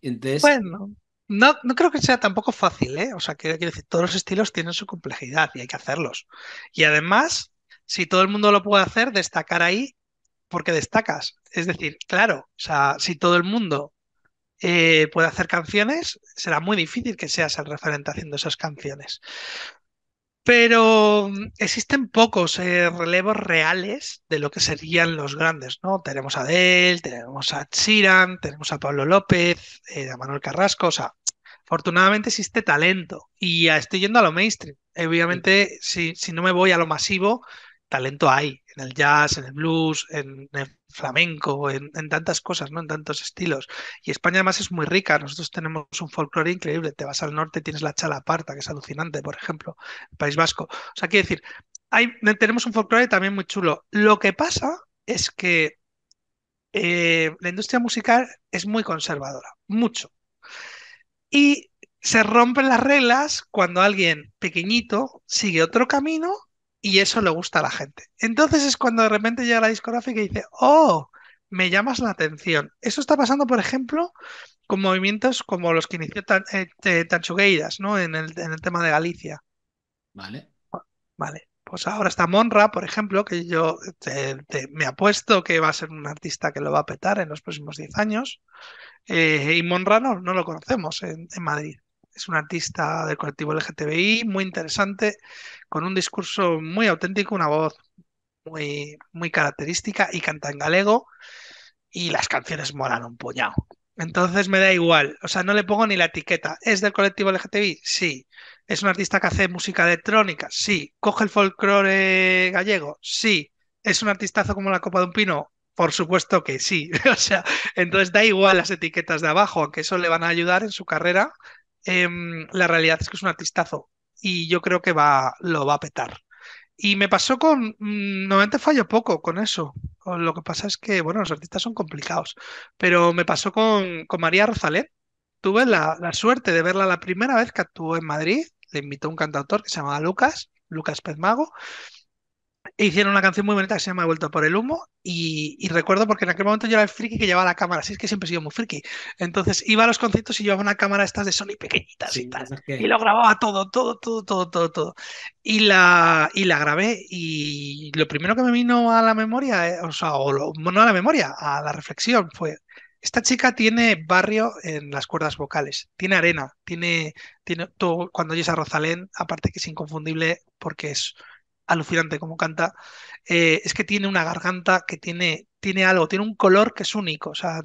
Entonces... Bueno, no, no creo que sea tampoco fácil, ¿eh? O sea, quiero, quiero decir, todos los estilos tienen su complejidad y hay que hacerlos. Y además, si todo el mundo lo puede hacer, destacar ahí porque destacas. Es decir, claro, o sea, si todo el mundo eh, puede hacer canciones, será muy difícil que seas el referente haciendo esas canciones. Pero mm, existen pocos eh, relevos reales de lo que serían los grandes, ¿no? Tenemos a Adele, tenemos a Chiran, tenemos a Pablo López, eh, a Manuel Carrasco, o sea, afortunadamente existe talento y estoy yendo a lo mainstream. Obviamente, si, si no me voy a lo masivo, talento hay en el jazz, en el blues, en el flamenco, en, tantas cosas, ¿no? En tantos estilos. Y España además es muy rica, nosotros tenemos un folclore increíble, te vas al norte tienes la chalaparta, que es alucinante, por ejemplo, País Vasco. O sea, quiero decir, hay, tenemos un folclore también muy chulo. Lo que pasa es que eh, la industria musical es muy conservadora, mucho. Y se rompen las reglas cuando alguien pequeñito sigue otro camino y eso le gusta a la gente. Entonces es cuando de repente llega la discográfica y dice, oh, me llamas la atención. Eso está pasando, por ejemplo, con movimientos como los que inició tan, eh, ¿no? En el, en el, tema de Galicia. Vale. Vale. Pues ahora está Monra, por ejemplo, que yo me apuesto que va a ser un artista que lo va a petar en los próximos 10 años. Eh, y Monra no, no lo conocemos en Madrid es un artista del colectivo LGTBI muy interesante, con un discurso muy auténtico, una voz muy, muy característica y canta en galego y las canciones molan un puñado. Entonces me da igual, o sea, no le pongo ni la etiqueta. ¿Es del colectivo LGTBI? Sí. ¿Es un artista que hace música electrónica? Sí. ¿Coge el folclore gallego? Sí. ¿Es un artistazo como la Copa de un Pino? Por supuesto que sí. o sea, entonces da igual las etiquetas de abajo, aunque eso le van a ayudar en su carrera Em, la realidad es que es un artistazo y yo creo que va, lo va a petar. Y me pasó con. Mm, Normalmente fallo poco con eso. Lo que pasa es que, bueno, los artistas son complicados. Pero me pasó con, María Rosalén. Tuve la, suerte de verla la primera vez que actuó en Madrid. Le invitó un cantautor que se llamaba Lucas, Lucas Pezmago. E hicieron una canción muy bonita que se llama Vuelto por el humo y, recuerdo porque en aquel momento yo era el friki que llevaba la cámara, así es que siempre he sido muy friki. Entonces iba a los conciertos y llevaba una cámara estas de Sony pequeñitas y tal. Y lo grababa todo, todo, todo, todo, todo, todo. Y la, y la grabé y lo primero que me vino a la memoria, eh, o sea, no a la memoria, a la reflexión fue, esta chica tiene barrio en las cuerdas vocales, tiene arena, tiene, tiene todo, cuando oyes a Rosalén, aparte que es inconfundible porque es alucinante como canta, eh, es que tiene una garganta que tiene, tiene algo, tiene un color que es único, o sea,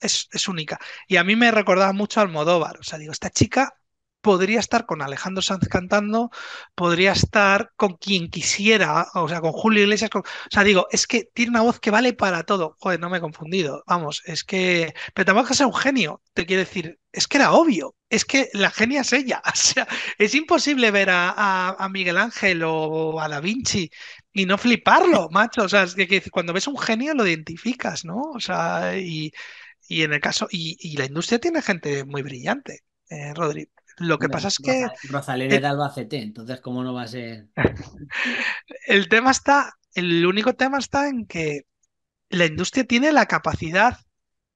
es, es única. Y a mí me recordaba mucho al Modóvar, o sea, digo, esta chica podría estar con Alejandro Sanz cantando, podría estar con quien quisiera, o sea, con Julio Iglesias. O sea, digo, es que tiene una voz que vale para todo. Joder, no me he confundido. Vamos, es que. Pero tampoco que sea un genio, te quiero decir. Es que era obvio, es que la genia es ella. O sea, es imposible ver a, Miguel Ángel o a Da Vinci y no fliparlo, macho. O sea, es que, cuando ves un genio lo identificas, ¿no? O sea, y, en el caso, y, la industria tiene gente muy brillante, eh, Rodri. Lo que pasa es que. Rosalén era CT, entonces, ¿cómo no va a ser? el tema está. El único tema está en que la industria tiene la capacidad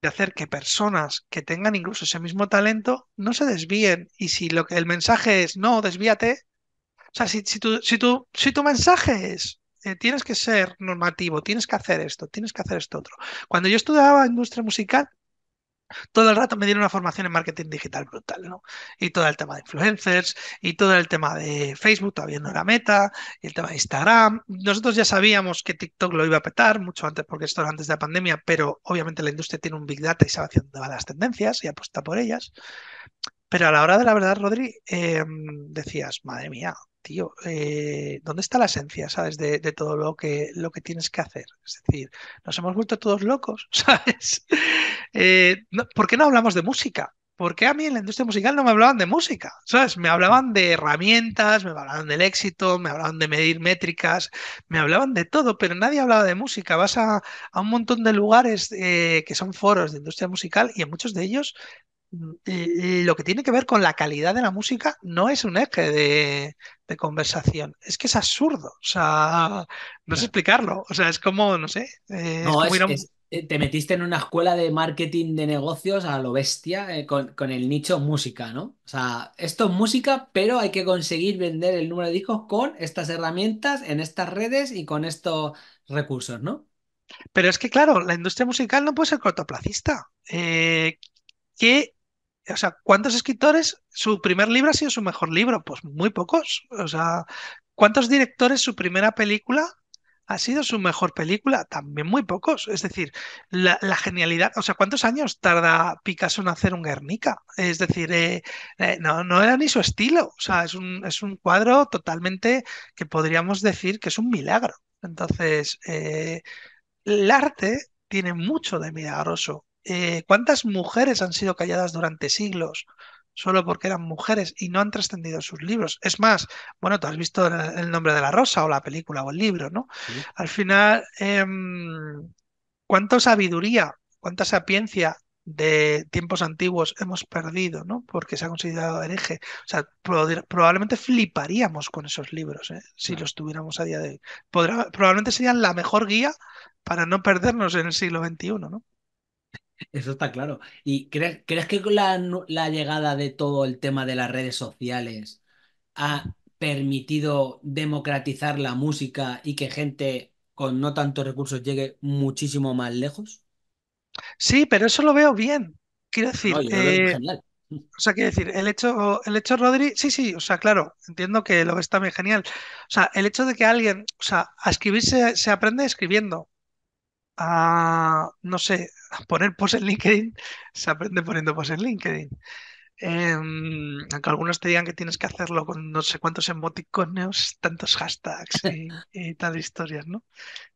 de hacer que personas que tengan incluso ese mismo talento no se desvíen. Y si lo que el mensaje es no, desvíate. O sea, si, si, tu, si, tu, mensaje es eh, tienes que ser normativo, tienes que hacer esto, tienes que hacer esto otro. Cuando yo estudiaba industria musical, todo el rato me dieron una formación en marketing digital brutal, ¿no? Y todo el tema de influencers, y todo el tema de Facebook, todavía no era meta, y el tema de Instagram. Nosotros ya sabíamos que TikTok lo iba a petar mucho antes, porque esto era antes de la pandemia, pero obviamente la industria tiene un big data y sabe hacia dónde van las tendencias y apuesta por ellas. Pero a la hora de la verdad, Rodri, em, decías, madre mía, tío, eh, ¿dónde está la esencia, sabes, de, todo lo que, lo que tienes que hacer? Es decir, nos hemos vuelto todos locos, ¿sabes? Eh, ¿por qué no hablamos de música? ¿por qué a mí en la industria musical no me hablaban de música? ¿Sabes? Me hablaban de herramientas, me hablaban del éxito, me hablaban de medir métricas, me hablaban de todo, pero nadie hablaba de música. Vas a, un montón de lugares eh, que son foros de industria musical y en muchos de ellos mm, eh, lo que tiene que ver con la calidad de la música no es un eje de, conversación. Es que es absurdo. O sea, no sé explicarlo. O sea, es como, no sé, eh, te metiste en una escuela de marketing de negocios a lo bestia eh, con, el nicho música, ¿no? O sea, esto es música, pero hay que conseguir vender el número de discos con estas herramientas, en estas redes y con estos recursos, ¿no? Pero es que, claro, la industria musical no puede ser cortoplacista. Eh, o sea, ¿cuántos escritores su primer libro ha sido su mejor libro? Pues muy pocos. O sea, ¿cuántos directores su primera película ha sido su mejor película, también muy pocos. Es decir, la, genialidad, o sea, ¿cuántos años tarda Picasso en hacer un Guernica? Es decir, eh, eh, no, era ni su estilo, o sea, es un, cuadro totalmente que podríamos decir que es un milagro. Entonces, eh, el arte tiene mucho de milagroso. ¿Cuántas mujeres han sido calladas durante siglos? solo porque eran mujeres y no han trascendido sus libros. Es más, bueno, tú has visto el nombre de la rosa o la película o el libro, ¿no? Al final, em, ¿cuánta sabiduría, cuánta sapiencia de tiempos antiguos hemos perdido, ¿no? Porque se ha considerado hereje. O sea, probablemente fliparíamos con esos libros, ¿eh? si los tuviéramos a día de hoy. probablemente serían la mejor guía para no perdernos en el siglo XXI, ¿no? Eso está claro. ¿Y crees, crees que la, llegada de todo el tema de las redes sociales ha permitido democratizar la música y que gente con no tantos recursos llegue muchísimo más lejos? Sí, pero eso lo veo bien. Quiero decir, eh, o sea, quiero decir, el hecho, el hecho Rodri, sí, sí, o sea, claro, entiendo que lo está también genial. O sea, el hecho de que alguien, o sea, a escribir se aprende escribiendo a, no sé, poner post en LinkedIn, se aprende poniendo post en LinkedIn. Em, aunque algunos te digan que tienes que hacerlo con no sé cuántos emoticones, tantos hashtags y, tal historias, ¿no?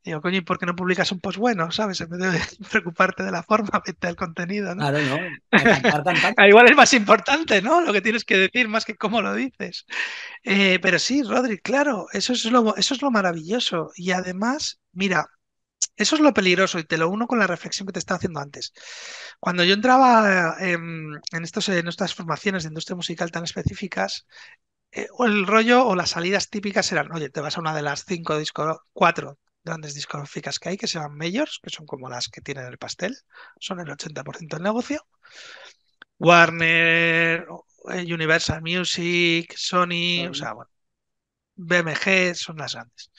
digo, coño, ¿y por qué no publicas un post bueno, sabes? En vez de preocuparte de la forma, vete al contenido, ¿no? Claro, no. Ah, igual es más importante, ¿no? Lo que tienes que decir más que cómo lo dices. Eh, pero sí, Rodri, claro, eso es, lo, eso es lo maravilloso. Y además, mira, eso es lo peligroso y te lo uno con la reflexión que te estaba haciendo antes. Cuando yo entraba eh, en, estas formaciones de industria musical tan específicas, eh, o el rollo o las salidas típicas eran, oye, te vas a una de las cinco cuatro grandes discográficas que hay, que se llaman majors, que son como las que tienen el pastel, son el 80% del negocio. Warner, eh, Universal Music, Sony, o sea, bueno, BMG son las grandes.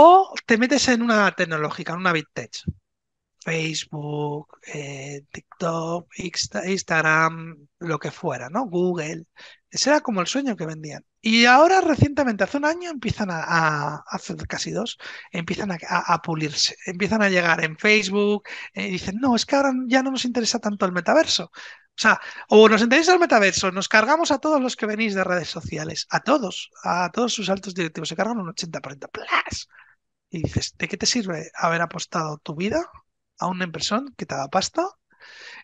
O te metes en una tecnológica, en una Big Tech. Facebook, eh, TikTok, Instagram, lo que fuera, ¿no? Google. Ese era como el sueño que vendían. Y ahora, recientemente, hace un año, empiezan a, a hace casi dos, empiezan a, pulirse, empiezan a llegar en Facebook, eh, y dicen, no, es que ahora ya no nos interesa tanto el metaverso. O sea, o nos interesa el metaverso, nos cargamos a todos los que venís de redes sociales, a todos, a todos sus altos directivos, se cargan un 80%. ¡Plas! Y dices, ¿de qué te sirve haber apostado tu vida a una inversión que te da pasta?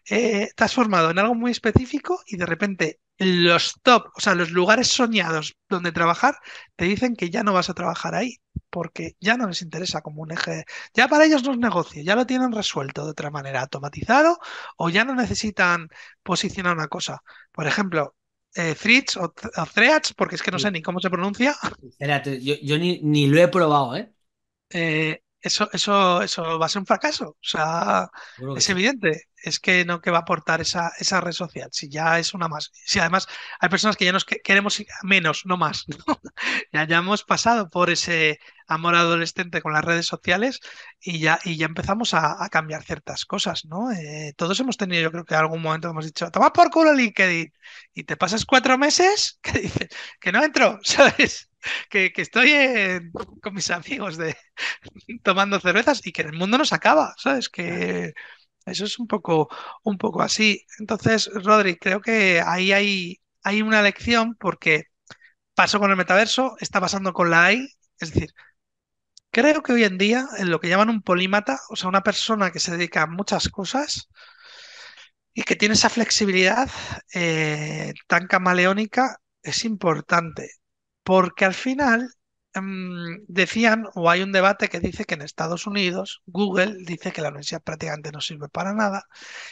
Eh, te has formado en algo muy específico y de repente los top, o sea, los lugares soñados donde trabajar, te dicen que ya no vas a trabajar ahí, porque ya no les interesa como un eje. Ya para ellos no es negocio, ya lo tienen resuelto de otra manera, automatizado, o ya no necesitan posicionar una cosa. Por ejemplo, eh, o, porque es que no sé ni cómo se pronuncia. Espérate, yo, ni, lo he probado, ¿eh? Eh, eso, eso, eso va a ser un fracaso. O sea, es evidente. Es que no que va a aportar esa, esa red social. Si ya es una más. Si además hay personas que ya nos queremos menos, no más. ya, hemos pasado por ese amor adolescente con las redes sociales y ya, y ya empezamos a, cambiar ciertas cosas, ¿no? Eh, todos hemos tenido, yo creo que en algún momento hemos dicho, toma por culo LinkedIn y te pasas cuatro meses que dices, que no entro, ¿sabes? que, estoy con mis amigos de, tomando cervezas y que el mundo no se acaba, ¿sabes? Que eso es un poco, un poco así. Entonces, Rodri, creo que ahí hay, hay una lección porque pasó con el metaverso, está pasando con la AI, es decir, creo que hoy en día en lo que llaman un polímata, o sea, una persona que se dedica a muchas cosas, y que tiene esa flexibilidad eh, tan camaleónica es importante. Porque al final em, decían, o hay un debate que dice que en Estados Unidos Google dice que la universidad prácticamente no sirve para nada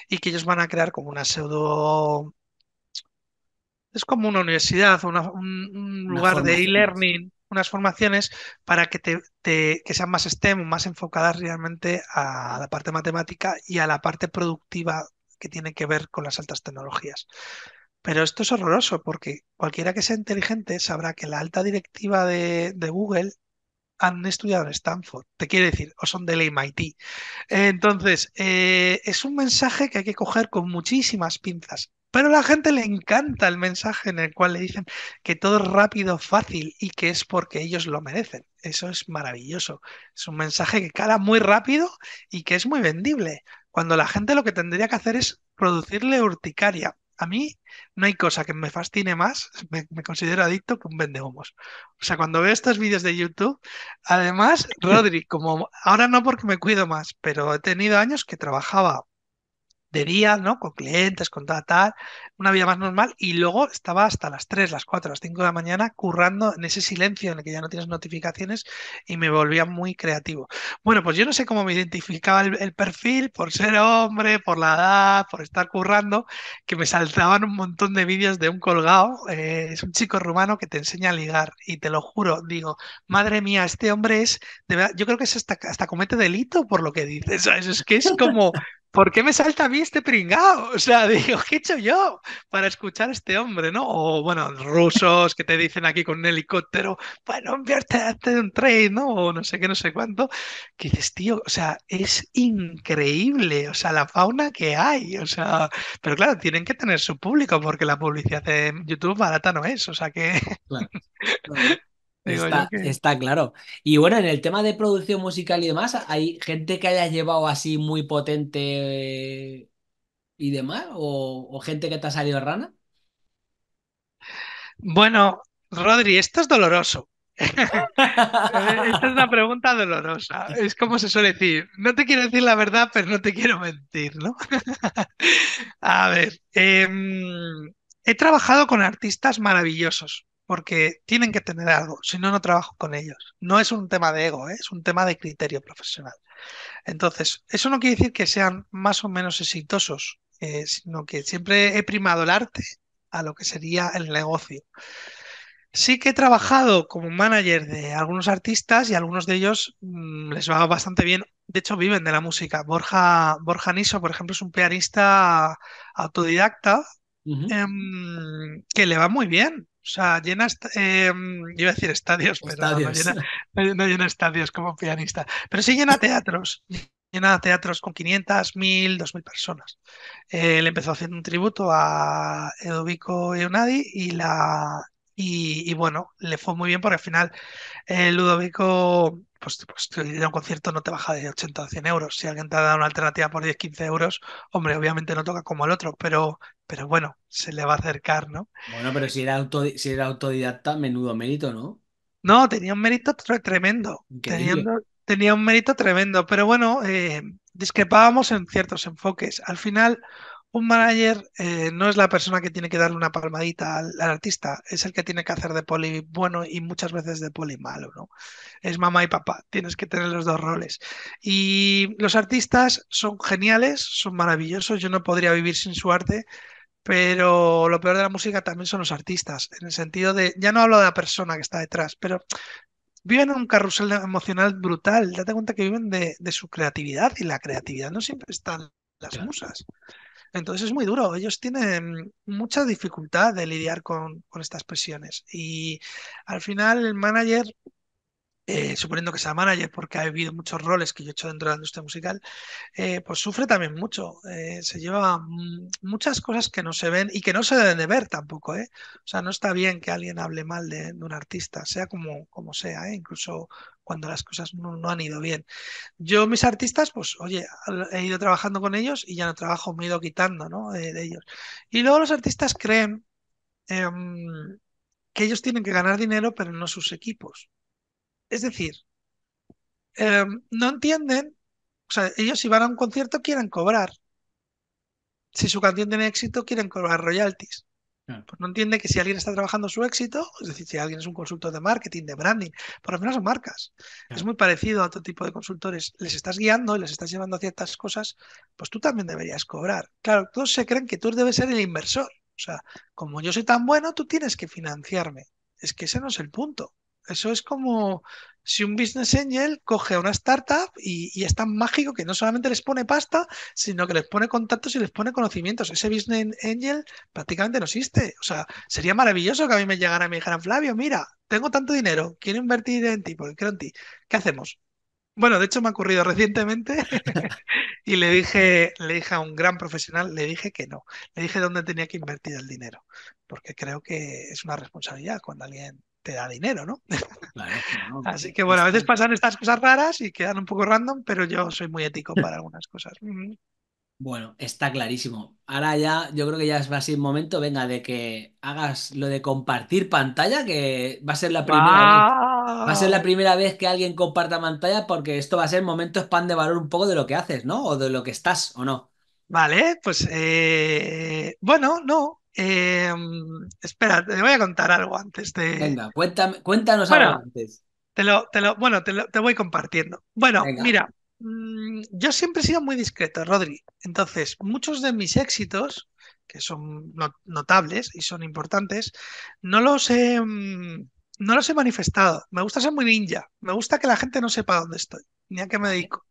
y que ellos van a crear como una pseudo... Es como una universidad, un, lugar de e-learning, unas formaciones para que, te, que sean más STEM, más enfocadas realmente a la parte matemática y a la parte productiva que tiene que ver con las altas tecnologías. Pero esto es horroroso porque cualquiera que sea inteligente sabrá que la alta directiva de, Google han estudiado en Stanford, te quiere decir, o son del MIT. Entonces, eh, es un mensaje que hay que coger con muchísimas pinzas. Pero a la gente le encanta el mensaje en el cual le dicen que todo es rápido, fácil y que es porque ellos lo merecen. Eso es maravilloso. Es un mensaje que cala muy rápido y que es muy vendible. Cuando la gente lo que tendría que hacer es producirle urticaria a mí no hay cosa que me fascine más, me, considero adicto que un vendehumos. O sea, cuando veo estos vídeos de YouTube, además, Rodri, como ahora no porque me cuido más, pero he tenido años que trabajaba de día, ¿no? Con clientes, con tal, tal, una vida más normal y luego estaba hasta las 3, las 4, las 5 de la mañana currando en ese silencio en el que ya no tienes notificaciones y me volvía muy creativo. Bueno, pues yo no sé cómo me identificaba el, perfil por ser hombre, por la edad, por estar currando, que me saltaban un montón de vídeos de un colgado, eh, es un chico rumano que te enseña a ligar y te lo juro, digo, madre mía, este hombre es, yo creo que es hasta, comete delito por lo que dices, ¿sabes? es que es como... ¿por qué me salta a mí este pringao? O sea, digo, ¿qué he hecho yo para escuchar a este hombre, no? O bueno, rusos que te dicen aquí con un helicóptero, bueno, invierte un tren ¿no? O no sé qué, no sé cuánto. Que dices, tío, o sea, es increíble, o sea, la fauna que hay, o sea, pero claro, tienen que tener su público porque la publicidad de YouTube barata no es, o sea que. Está, claro. Y bueno, en el tema de producción musical y demás, ¿hay gente que haya llevado así muy potente y demás? ¿O, gente que te ha salido rana? Bueno, Rodri, esto es doloroso. Eh, esta es una pregunta dolorosa. Es como se suele decir. No te quiero decir la verdad, pero no te quiero mentir, ¿no? A ver, em, he trabajado con artistas maravillosos porque tienen que tener algo, si no, no trabajo con ellos. No es un tema de ego, ¿eh? es un tema de criterio profesional. Entonces, eso no quiere decir que sean más o menos exitosos, eh, sino que siempre he primado el arte a lo que sería el negocio. Sí que he trabajado como manager de algunos artistas y a algunos de ellos mm, les va bastante bien. De hecho, viven de la música. Borja, Borja Niso, por ejemplo, es un pianista autodidacta em, que le va muy bien. O sea, llena, eh, mm, iba a decir estadios, pero No, llena, estadios como pianista, pero sí llena teatros. Llena teatros con 500, 1000, 2000 personas. Él eh, empezó haciendo un tributo a Edovico Eunadi y la, y, bueno, le fue muy bien porque al final eh, Ludovico, pues, pues un concierto no te baja de 80 a 100 euros. Si alguien te da una alternativa por 10, 15 euros, hombre, obviamente no toca como el otro, pero, pero bueno, se le va a acercar, ¿no? Bueno, pero si era, si era autodidacta, menudo mérito, ¿no? No, tenía un mérito tremendo. tenía un mérito tremendo, pero bueno, eh, discrepábamos en ciertos enfoques. Al final, un manager eh, no es la persona que tiene que darle una palmadita al, artista, es el que tiene que hacer de poli bueno y muchas veces de poli malo, ¿no? Es mamá y papá, tienes que tener los dos roles. Y los artistas son geniales, son maravillosos, yo no podría vivir sin su arte, pero lo peor de la música también son los artistas, en el sentido de, ya no hablo de la persona que está detrás, pero viven en un carrusel emocional brutal, date cuenta que viven de, de su creatividad y la creatividad no siempre están las musas. Entonces es muy duro, ellos tienen mucha dificultad de lidiar con, estas presiones y al final el manager... Eh, suponiendo que sea manager, porque ha habido muchos roles que yo he hecho dentro de la industria musical, eh, pues sufre también mucho. Eh, se lleva muchas cosas que no se ven y que no se deben de ver tampoco. eh. O sea, no está bien que alguien hable mal de, un artista, sea como, como sea, incluso cuando las cosas no, han ido bien. Yo, mis artistas, pues, oye, he ido trabajando con ellos y ya no trabajo, me he ido quitando, ¿no? De, ellos. Y luego los artistas creen em, que ellos tienen que ganar dinero, pero no sus equipos. Es decir, em, no entienden, o sea, ellos si van a un concierto quieren cobrar. Si su canción tiene éxito, quieren cobrar royalties. Pues no entiende que si alguien está trabajando su éxito, es decir, si alguien es un consultor de marketing, de branding, por lo menos son marcas, es muy parecido a otro tipo de consultores, les estás guiando y les estás llevando a ciertas cosas, pues tú también deberías cobrar. Claro, todos se creen que tú debes ser el inversor. O sea, como yo soy tan bueno, tú tienes que financiarme. Es que ese no es el punto. Eso es como si un business angel coge a una startup y, es tan mágico que no solamente les pone pasta, sino que les pone contactos y les pone conocimientos. Ese business angel prácticamente no existe. O sea, sería maravilloso que a mí me llegara y me dijeran, Flavio, mira, tengo tanto dinero, quiero invertir en ti, porque creo en ti. ¿Qué hacemos? Bueno, de hecho me ha ocurrido recientemente y le dije, le dije a un gran profesional, le dije que no, le dije dónde tenía que invertir el dinero, porque creo que es una responsabilidad cuando alguien te da dinero, ¿no? Así que bueno, a veces pasan estas cosas raras y quedan un poco random, pero yo soy muy ético para algunas cosas. Bueno, está clarísimo. Ahora ya, yo creo que ya va a ser momento, venga, de que hagas lo de compartir pantalla, que va a ser la primera vez. Va a ser la primera vez que alguien comparta pantalla, porque esto va a ser momento spam de valor un poco de lo que haces, ¿no? O de lo que estás, ¿o no? Vale, pues eh, bueno, no, Em, espera, te voy a contar algo antes de. Venga, cuéntame, cuéntanos algo antes. Te lo, te lo, bueno, te, te voy compartiendo. Bueno, mira, mm, yo siempre he sido muy discreto, Rodri. Entonces, muchos de mis éxitos, que son notables y son importantes, no los he, mm, no los he manifestado. Me gusta ser muy ninja. Me gusta que la gente no sepa dónde estoy, ni a qué me dedico.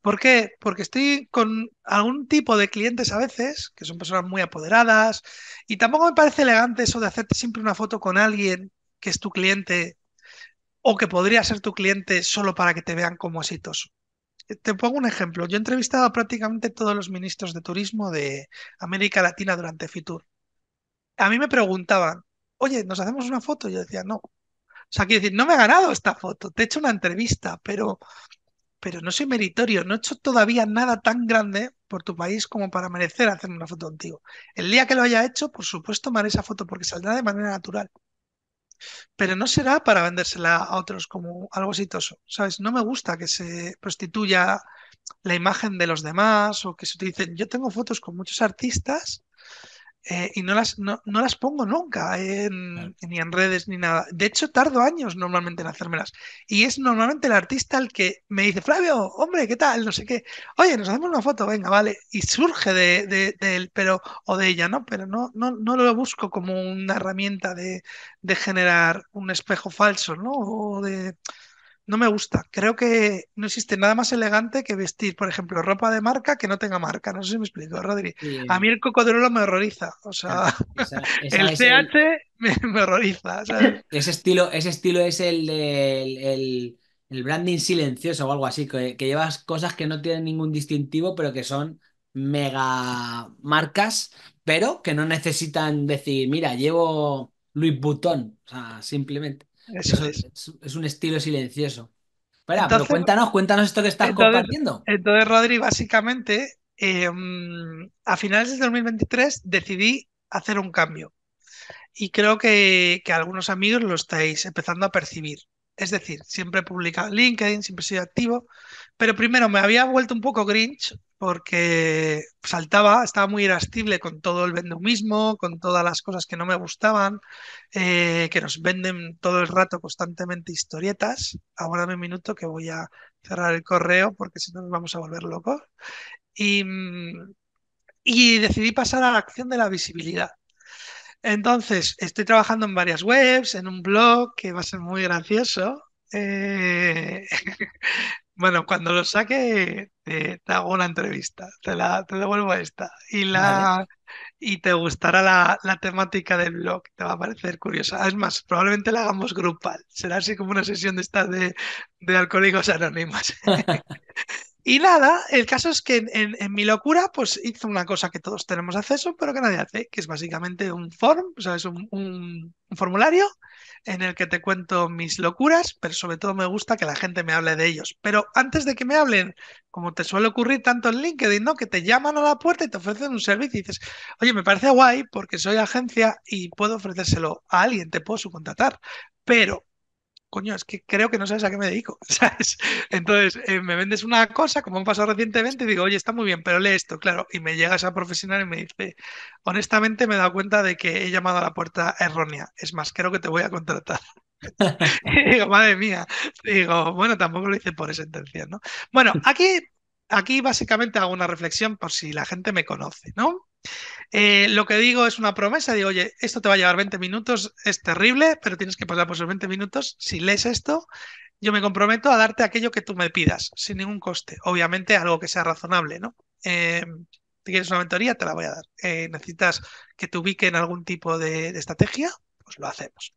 ¿Por qué? Porque estoy con algún tipo de clientes a veces, que son personas muy apoderadas, y tampoco me parece elegante eso de hacerte siempre una foto con alguien que es tu cliente o que podría ser tu cliente solo para que te vean como exitoso. Te pongo un ejemplo. Yo he entrevistado a prácticamente todos los ministros de turismo de América Latina durante Fitur. A mí me preguntaban, oye, ¿nos hacemos una foto? Yo decía, no. O sea, quiero decir, no me ha ganado esta foto, te he hecho una entrevista, pero pero no soy meritorio, no he hecho todavía nada tan grande por tu país como para merecer hacerme una foto contigo. El día que lo haya hecho, por supuesto, tomaré esa foto porque saldrá de manera natural. Pero no será para vendérsela a otros como algo exitoso, ¿sabes? No me gusta que se prostituya la imagen de los demás o que se utilicen. Yo tengo fotos con muchos artistas eh, y no las, no, las pongo nunca, ni en redes ni nada. De hecho, tardo años normalmente en hacérmelas. Y es normalmente el artista el que me dice, Flavio, hombre, ¿qué tal? No sé qué. Oye, nos hacemos una foto, venga, vale. Y surge de, él pero, o de ella, ¿no? Pero no, no, no lo busco como una herramienta de, de generar un espejo falso, ¿no? de no me gusta. Creo que no existe nada más elegante que vestir, por ejemplo, ropa de marca que no tenga marca. No sé si me explico, Rodri. A mí el cocodrilo me horroriza. O sea, el CH me, horroriza. Ese, estilo, ese estilo es el, el, el, branding silencioso o algo así, que, que, llevas cosas que no tienen ningún distintivo, pero que son mega marcas, pero que no necesitan decir, mira, llevo Louis Vuitton, o sea, simplemente es. un estilo silencioso. pero cuéntanos, cuéntanos esto que estás compartiendo. Entonces, Rodri, básicamente, eh, a finales de 2023 decidí hacer un cambio. Y creo que, algunos amigos lo estáis empezando a percibir. Es decir, siempre he publicado LinkedIn, siempre he sido activo, pero primero me había vuelto un poco Grinch porque saltaba, estaba muy irascible con todo el vendumismo, con todas las cosas que no me gustaban, eh, que nos venden todo el rato constantemente historietas. Ahora un minuto que voy a cerrar el correo porque si no nos vamos a volver locos. Y, decidí pasar a la acción de la visibilidad. Entonces, estoy trabajando en varias webs, en un blog que va a ser muy gracioso, eh, Bueno, cuando lo saque, te, hago una entrevista, te, la, te devuelvo esta. Y, la, y te gustará la, la, temática del blog, te va a parecer curiosa. Es más, probablemente la hagamos grupal, será así como una sesión de estas de, de alcohólicos anónimos. y nada, el caso es que en, mi locura, pues hice una cosa que todos tenemos acceso, pero que nadie hace, que es básicamente un form, o sea, un, un formulario en el que te cuento mis locuras, pero sobre todo me gusta que la gente me hable de ellos. Pero antes de que me hablen, como te suele ocurrir tanto en LinkedIn, ¿no? Que te llaman a la puerta y te ofrecen un servicio y dices, oye, me parece guay porque soy agencia y puedo ofrecérselo a alguien, te puedo subcontratar. Pero coño, es que creo que no sabes a qué me dedico, ¿sabes? Entonces, eh, me vendes una cosa, como han pasado recientemente, y digo, oye, está muy bien, pero lee esto, claro. Y me llega esa profesional y me dice, honestamente me he dado cuenta de que he llamado a la puerta errónea. Es más, creo que te voy a contratar. digo, madre mía. digo, bueno, tampoco lo hice por esa intención, ¿no? Bueno, aquí, aquí básicamente hago una reflexión por si la gente me conoce, ¿no? Eh, lo que digo es una promesa, digo, oye, esto te va a llevar 20 minutos, es terrible, pero tienes que pasar por esos 20 minutos. Si lees esto, yo me comprometo a darte aquello que tú me pidas, sin ningún coste. Obviamente, algo que sea razonable, ¿no? Eh, ¿Te quieres una mentoría? Te la voy a dar. Eh, ¿Necesitas que te ubique en algún tipo de estrategia? Pues lo hacemos.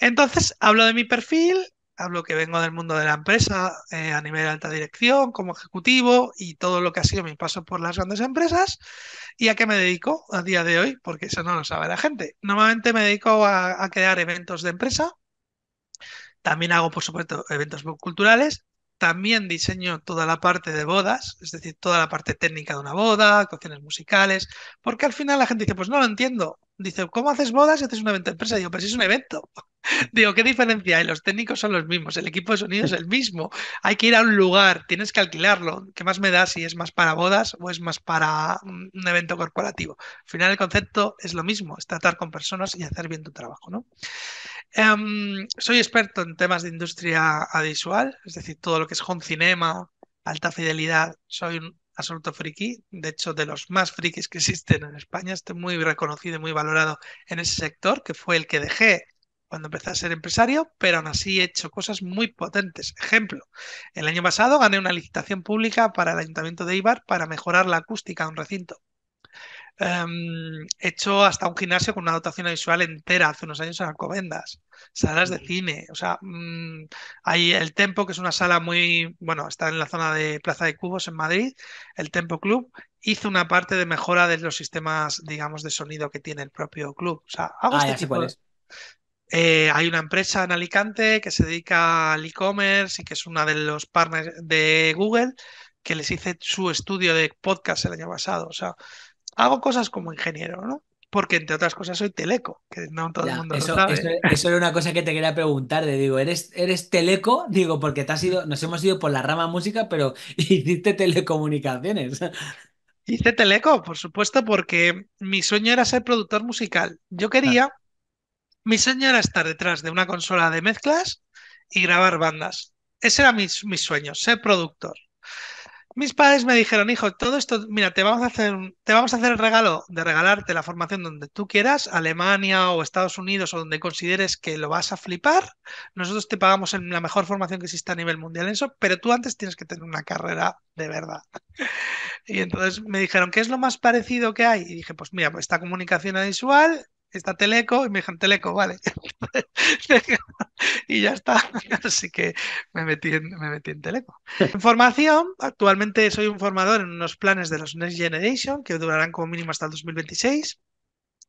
Entonces, hablo de mi perfil, Hablo que vengo del mundo de la empresa eh, a nivel de alta dirección, como ejecutivo y todo lo que ha sido mi paso por las grandes empresas. ¿Y a qué me dedico a día de hoy? Porque eso no lo sabe la gente. Normalmente me dedico a, a crear eventos de empresa. También hago, por supuesto, eventos culturales también diseño toda la parte de bodas, es decir, toda la parte técnica de una boda, actuaciones musicales, porque al final la gente dice, pues no lo entiendo. Dice, ¿cómo haces bodas y haces un evento de empresa? Digo, pero pues es un evento. Digo, ¿qué diferencia hay? Los técnicos son los mismos, el equipo de sonido es el mismo. Hay que ir a un lugar, tienes que alquilarlo. ¿Qué más me da si es más para bodas o es más para un evento corporativo? Al final el concepto es lo mismo, es tratar con personas y hacer bien tu trabajo, ¿no? Em, soy experto en temas de industria audiovisual, es decir, todo lo que es home cinema, alta fidelidad. Soy un absoluto friki, de hecho, de los más frikis que existen en España. Estoy muy reconocido y muy valorado en ese sector, que fue el que dejé cuando empecé a ser empresario, pero aún así he hecho cosas muy potentes. Ejemplo, el año pasado gané una licitación pública para el Ayuntamiento de Ibar para mejorar la acústica de un recinto. Em, hecho hasta un gimnasio con una dotación visual entera hace unos años en Alcobendas, salas de cine, o sea, mm, hay el Tempo, que es una sala muy, bueno, está en la zona de Plaza de Cubos en Madrid, el Tempo Club hizo una parte de mejora de los sistemas, digamos, de sonido que tiene el propio club. O sea, ah, este eh, hay una empresa en Alicante que se dedica al e-commerce y que es una de los partners de Google que les hice su estudio de podcast el año pasado. O sea, hago cosas como ingeniero, ¿no? Porque entre otras cosas soy teleco, que no todo el mundo lo sabe. Eso, era una cosa que te quería preguntar, digo, ¿eres, ¿eres teleco? Digo, porque te has ido, nos hemos ido por la rama música, pero hiciste telecomunicaciones. Hice teleco, por supuesto, porque mi sueño era ser productor musical. Yo quería, mi sueño era estar detrás de una consola de mezclas y grabar bandas. Ese era mi sueño, ser productor. Mis padres me dijeron, hijo, todo esto, mira, te vamos a hacer, te vamos a hacer el regalo de regalarte la formación donde tú quieras, Alemania o Estados Unidos o donde consideres que lo vas a flipar. Nosotros te pagamos la mejor formación que existe a nivel mundial en eso, pero tú antes tienes que tener una carrera de verdad. Y entonces me dijeron, ¿qué es lo más parecido que hay? Y dije, pues mira, pues está comunicación visual está Teleco y me dijeron Teleco, vale. y ya está. Así que me metí, en, me metí en Teleco. En formación, actualmente soy un formador en unos planes de los Next Generation que durarán como mínimo hasta el 2026.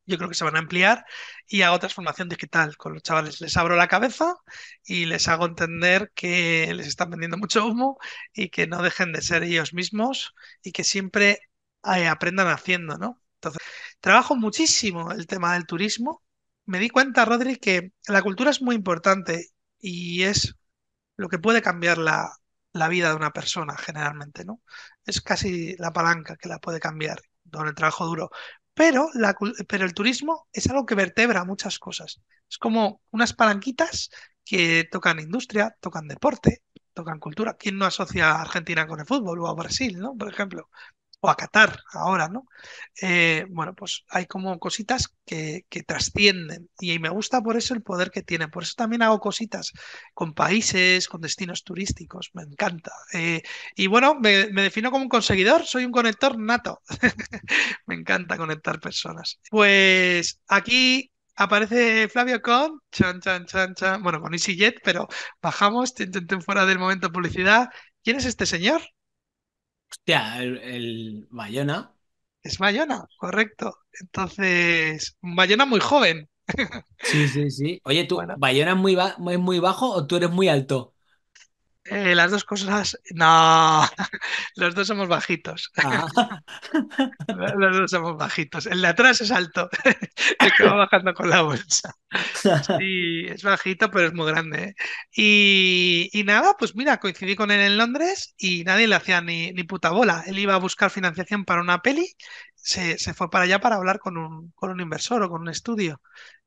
Yo creo que se van a ampliar y hago transformación digital con los chavales. Les abro la cabeza y les hago entender que les están vendiendo mucho humo y que no dejen de ser ellos mismos y que siempre eh, aprendan haciendo, ¿no? Entonces, Trabajo muchísimo el tema del turismo. Me di cuenta, Rodri, que la cultura es muy importante y es lo que puede cambiar la, vida de una persona generalmente, ¿no? Es casi la palanca que la puede cambiar con el trabajo duro. Pero, la, pero el turismo es algo que vertebra muchas cosas. Es como unas palanquitas que tocan industria, tocan deporte, tocan cultura. ¿Quién no asocia a Argentina con el fútbol o a Brasil, ¿no? Por ejemplo, o a Qatar ahora, ¿no? Eh, bueno, pues hay como cositas que, trascienden y, me gusta por eso el poder que tiene Por eso también hago cositas con países, con destinos turísticos, me encanta. Eh, y bueno, me, defino como un conseguidor, soy un conector nato. me encanta conectar personas. Pues aquí... Aparece Flavio con chan, chan, chan, chan. Bueno, con EasyJet, pero bajamos, te fuera del momento de publicidad. ¿Quién es este señor? Hostia, el, el Bayona. Es Bayona, correcto. Entonces, Bayona muy joven. Sí, sí, sí. Oye, ¿tú, Bayona es muy, muy bajo o tú eres muy alto? Eh, las dos cosas, no, los dos somos bajitos. Ah. Los dos somos bajitos. El de atrás es alto, el que va bajando con la bolsa. Sí, es bajito, pero es muy grande. ¿eh? Y, nada, pues mira, coincidí con él en Londres y nadie le hacía ni, ni puta bola. Él iba a buscar financiación para una peli, se, fue para allá para hablar con un, con un inversor o con un estudio.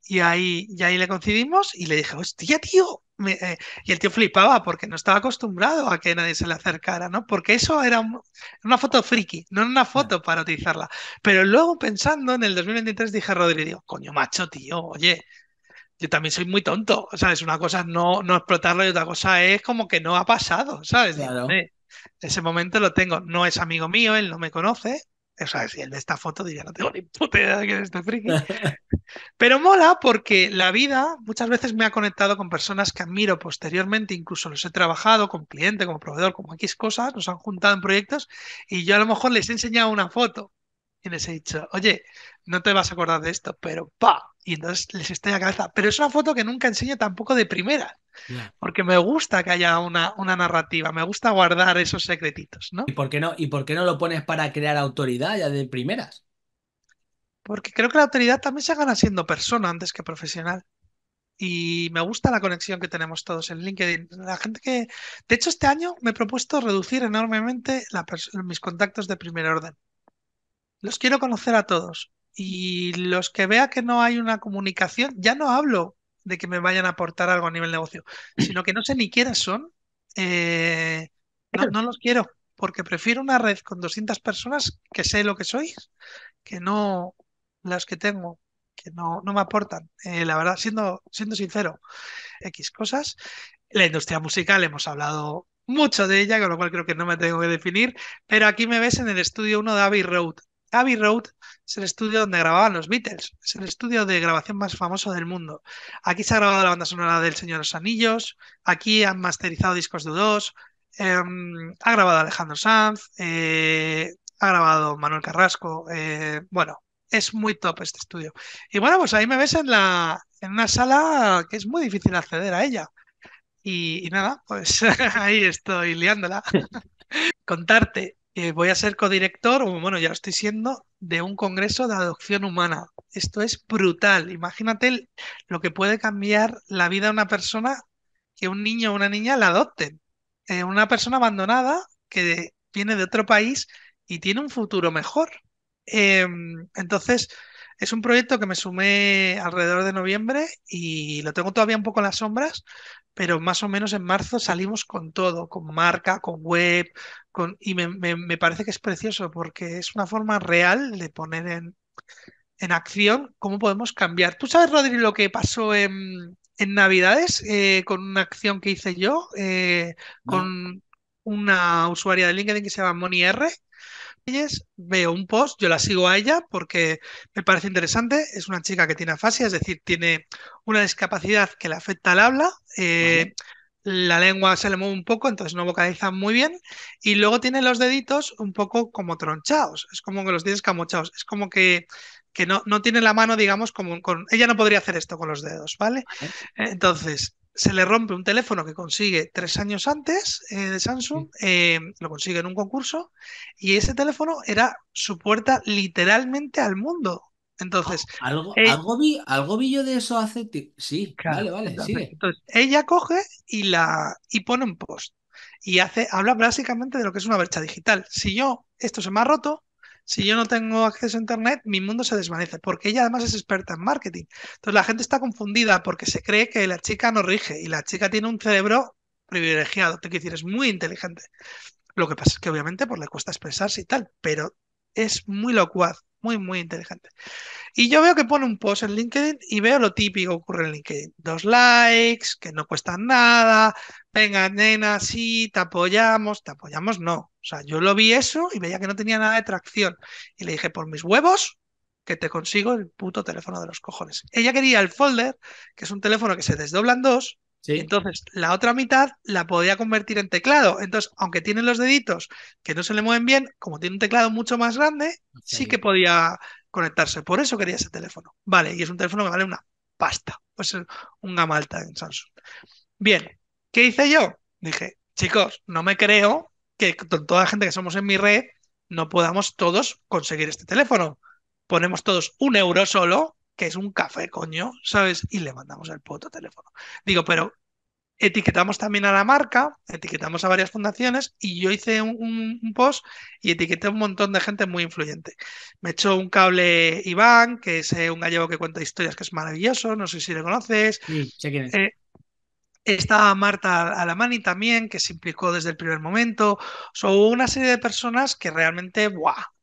Y ahí, y ahí le coincidimos y le dije, hostia, tío. Eh", y el tío flipaba porque no estaba acostumbrado a que nadie se le acercara, ¿no? Porque eso era una foto friki, no era una foto para utilizarla. Pero luego pensando en el 2023 dije a Rodrigo, coño, macho, tío, oye, yo también soy muy tonto, es Una cosa no, no explotarlo y otra cosa es como que no ha pasado, ¿sabes? ese momento lo tengo, no es amigo mío, él no me conoce, o sea, si el de esta foto diría, no tengo ni puta idea de quién es este friki. Pero mola porque la vida muchas veces me ha conectado con personas que admiro posteriormente, incluso los he trabajado con cliente, como proveedor, como X cosas, nos han juntado en proyectos y yo a lo mejor les he enseñado una foto les he dicho, oye, no te vas a acordar de esto, pero pa. Y entonces les estoy a cabeza. Pero es una foto que nunca enseño tampoco de primera. Porque me gusta que haya una, una, narrativa, me gusta guardar esos secretitos, ¿no? ¿Y por qué no? ¿Y por qué no lo pones para crear autoridad ya de primeras? Porque creo que la autoridad también se gana siendo persona antes que profesional. Y me gusta la conexión que tenemos todos en LinkedIn. La gente que. De hecho, este año me he propuesto reducir enormemente mis contactos de primer orden los quiero conocer a todos. Y los que vea que no hay una comunicación, ya no hablo de que me vayan a aportar algo a nivel negocio, sino que no sé ni quiénes son. Eh, no, los quiero, porque prefiero una red con 200 personas que sé lo que sois, que no las que tengo que no, no, me aportan. Eh, la verdad, siendo, siendo sincero, X cosas. La industria musical, hemos hablado mucho de ella, con lo cual creo que no me tengo que definir, pero aquí me ves en el estudio 1 de Abbey Road. Abbey Road es el estudio donde grababan los Beatles. Es el estudio de grabación más famoso del mundo. Aquí se ha grabado la banda sonora del Señor de los Anillos. Aquí han masterizado discos de dos. Em, ha grabado Alejandro Sanz. Eh, ha grabado Manuel Carrasco. Eh, bueno, es muy top este estudio. Y bueno, pues ahí me ves en, la, en una sala que es muy difícil acceder a ella. Y, y nada, pues ahí estoy liándola. Contarte eh, voy a ser codirector, o bueno, ya lo estoy siendo, de un congreso de adopción humana. Esto es brutal. Imagínate lo que puede cambiar la vida de una persona que un niño o una niña la adopten. Eh, una persona abandonada que viene de otro país y tiene un futuro mejor. Em, entonces, es un proyecto que me sumé alrededor de noviembre y lo tengo todavía un poco en las sombras, pero más o menos en marzo salimos con todo, con marca, con web, con, y me, parece que es precioso porque es una forma real de poner en, en acción cómo podemos cambiar. ¿Tú sabes, Rodri, lo que pasó en, en Navidades eh, con una acción que hice yo eh, con una usuaria de LinkedIn que se llama Moni R? veo un post, yo la sigo a ella porque me parece interesante. Es una chica que tiene afasia, es decir, tiene una discapacidad que le afecta al habla. Eh, la lengua se le mueve un poco, entonces no vocaliza muy bien. Y luego tiene los deditos un poco como tronchados, es como que los tienes camochados. Es como que que no, tiene la mano, digamos, como con... Ella no podría hacer esto con los dedos, ¿vale? Entonces, se le rompe un teléfono que consigue tres años antes eh, de Samsung, eh, lo consigue en un concurso, y ese teléfono era su puerta literalmente al mundo. Entonces. Oh, algo, eh, de eso hace. Sí, vale, vale, entonces, ella coge y la y pone un post. Y hace, habla básicamente de lo que es una brecha digital. Si yo, esto se me ha roto, si yo no tengo acceso a Internet, mi mundo se desvanece, porque ella además es experta en marketing. Entonces la gente está confundida porque se cree que la chica no rige y la chica tiene un cerebro privilegiado, te quiero decir, es muy inteligente. Lo que pasa es que obviamente pues, le cuesta expresarse y tal, pero es muy locuaz, muy, muy inteligente. Y yo veo que pone un post en LinkedIn y veo lo típico que ocurre en LinkedIn. Dos likes, que no cuestan nada, venga, nena, sí, te apoyamos, te apoyamos, no. O sea, yo lo vi eso y veía que no tenía nada de tracción. Y le dije, por mis huevos, que te consigo el puto teléfono de los cojones. Ella quería el folder, que es un teléfono que se desdoblan en dos, Sí. Entonces, la otra mitad la podía convertir en teclado. Entonces, aunque tiene los deditos que no se le mueven bien, como tiene un teclado mucho más grande, sí que podía conectarse. Por eso quería ese teléfono. Vale, y es un teléfono que vale una pasta. Pues un gamalta en Samsung. Bien, ¿qué hice yo? Dije, chicos, no me creo que toda la gente que somos en mi red no podamos todos conseguir este teléfono. Ponemos todos un euro solo, que es un café, coño, ¿sabes? Y le mandamos el puto teléfono. Digo, pero etiquetamos también a la marca, etiquetamos a varias fundaciones y yo hice un, post y etiqueté a un montón de gente muy influyente. Me echó un cable Iván, que es eh, un gallego que cuenta historias que es maravilloso, no sé si le conoces. Sí, sé quién eh, estaba Marta Alamani también, que se implicó desde el primer momento. Hubo una serie de personas que realmente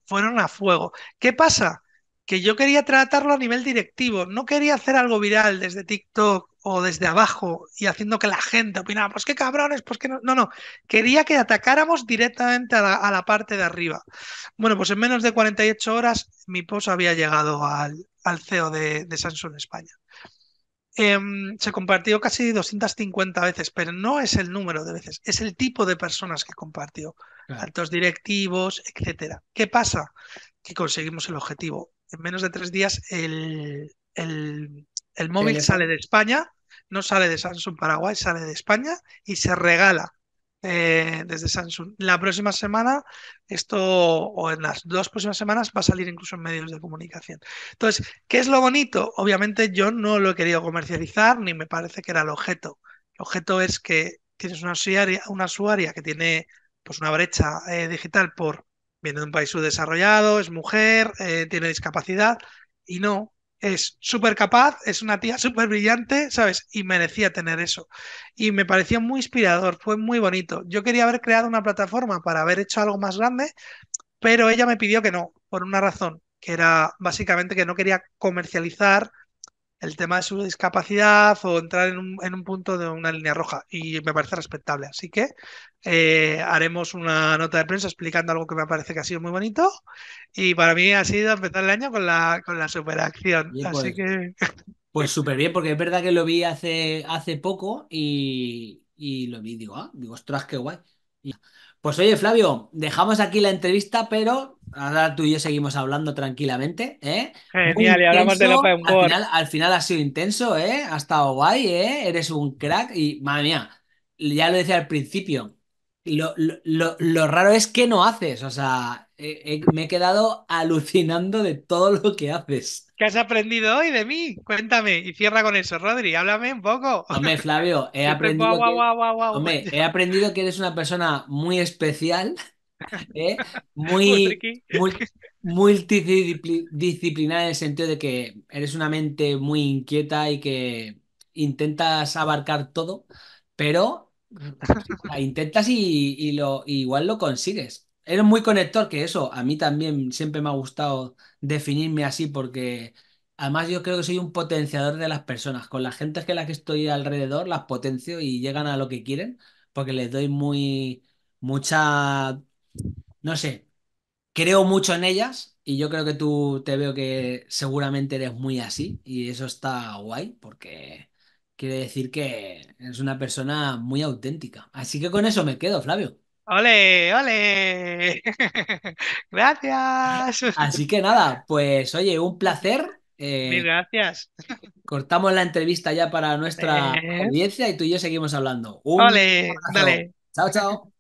fueron a fuego. ¿Qué pasa? Que yo quería tratarlo a nivel directivo. No quería hacer algo viral desde TikTok o desde abajo y haciendo que la gente opinara, pues qué cabrones, pues que no. No, no. Quería que atacáramos directamente a la, parte de arriba. Bueno, pues en menos de 48 horas mi post había llegado al, CEO de, de Samsung España. Em, se compartió casi 250 veces, pero no es el número de veces, es el tipo de personas que compartió, altos directivos, etcétera. ¿Qué pasa? Que conseguimos el objetivo. En menos de tres días el, el, el móvil sale de España, no sale de Samsung Paraguay, sale de España y se regala eh, desde Samsung. La próxima semana, esto, o en las dos próximas semanas, va a salir incluso en medios de comunicación. Entonces, ¿qué es lo bonito? Obviamente yo no lo he querido comercializar, ni me parece que era el objeto. El objeto es que tienes una usuaria, una que tiene pues una brecha eh, digital por viene de un país subdesarrollado, es mujer, eh, tiene discapacidad, y no, es súper capaz, es una tía súper brillante, ¿sabes? Y merecía tener eso. Y me parecía muy inspirador, fue muy bonito. Yo quería haber creado una plataforma para haber hecho algo más grande, pero ella me pidió que no, por una razón, que era básicamente que no quería comercializar el tema de su discapacidad o entrar en un, en un punto de una línea roja y me parece respetable. Así que eh, haremos una nota de prensa explicando algo que me parece que ha sido muy bonito y para mí ha sido empezar el año con la, con la superacción. Así pues, que... Pues súper bien, porque es verdad que lo vi hace, hace poco y, lo vi, digo, ah, digo, ostras, qué guay. Pues oye, Flavio, dejamos aquí la entrevista, pero ahora tú y yo seguimos hablando tranquilamente, ¿eh? Genial, y hablamos de Open World. Al final, al final ha sido intenso, ¿eh? Ha estado guay, ¿eh? Eres un crack y, madre mía, ya lo decía al principio, lo, lo, lo raro es que no haces, o sea, me he quedado alucinando de todo lo que haces. ¿Qué has aprendido hoy de mí? Cuéntame y cierra con eso, Rodri, háblame un poco. Hombre, Flavio, he aprendido, que... he aprendido que eres una persona muy especial, ¿eh? muy, muy, multidisciplinar en el sentido de que eres una mente muy inquieta y que intentas abarcar todo, pero intentas y, lo, y igual lo consigues. Eres muy conector, que eso a mí también siempre me ha gustado definirme así porque además yo creo que soy un potenciador de las personas. Con las gentes que las que estoy alrededor las potencio y llegan a lo que quieren porque les doy muy mucha no sé, creo mucho en ellas y yo creo que tú te veo que seguramente eres muy así y eso está guay porque quiere decir que es una persona muy auténtica. Así que con eso me quedo, Flavio. ¡Ole, ole! gracias. Así que nada, pues oye, un placer. Eh, gracias. Cortamos la entrevista ya para nuestra audiencia y tú y yo seguimos hablando. ¡Ole! Dale. Chao, chao.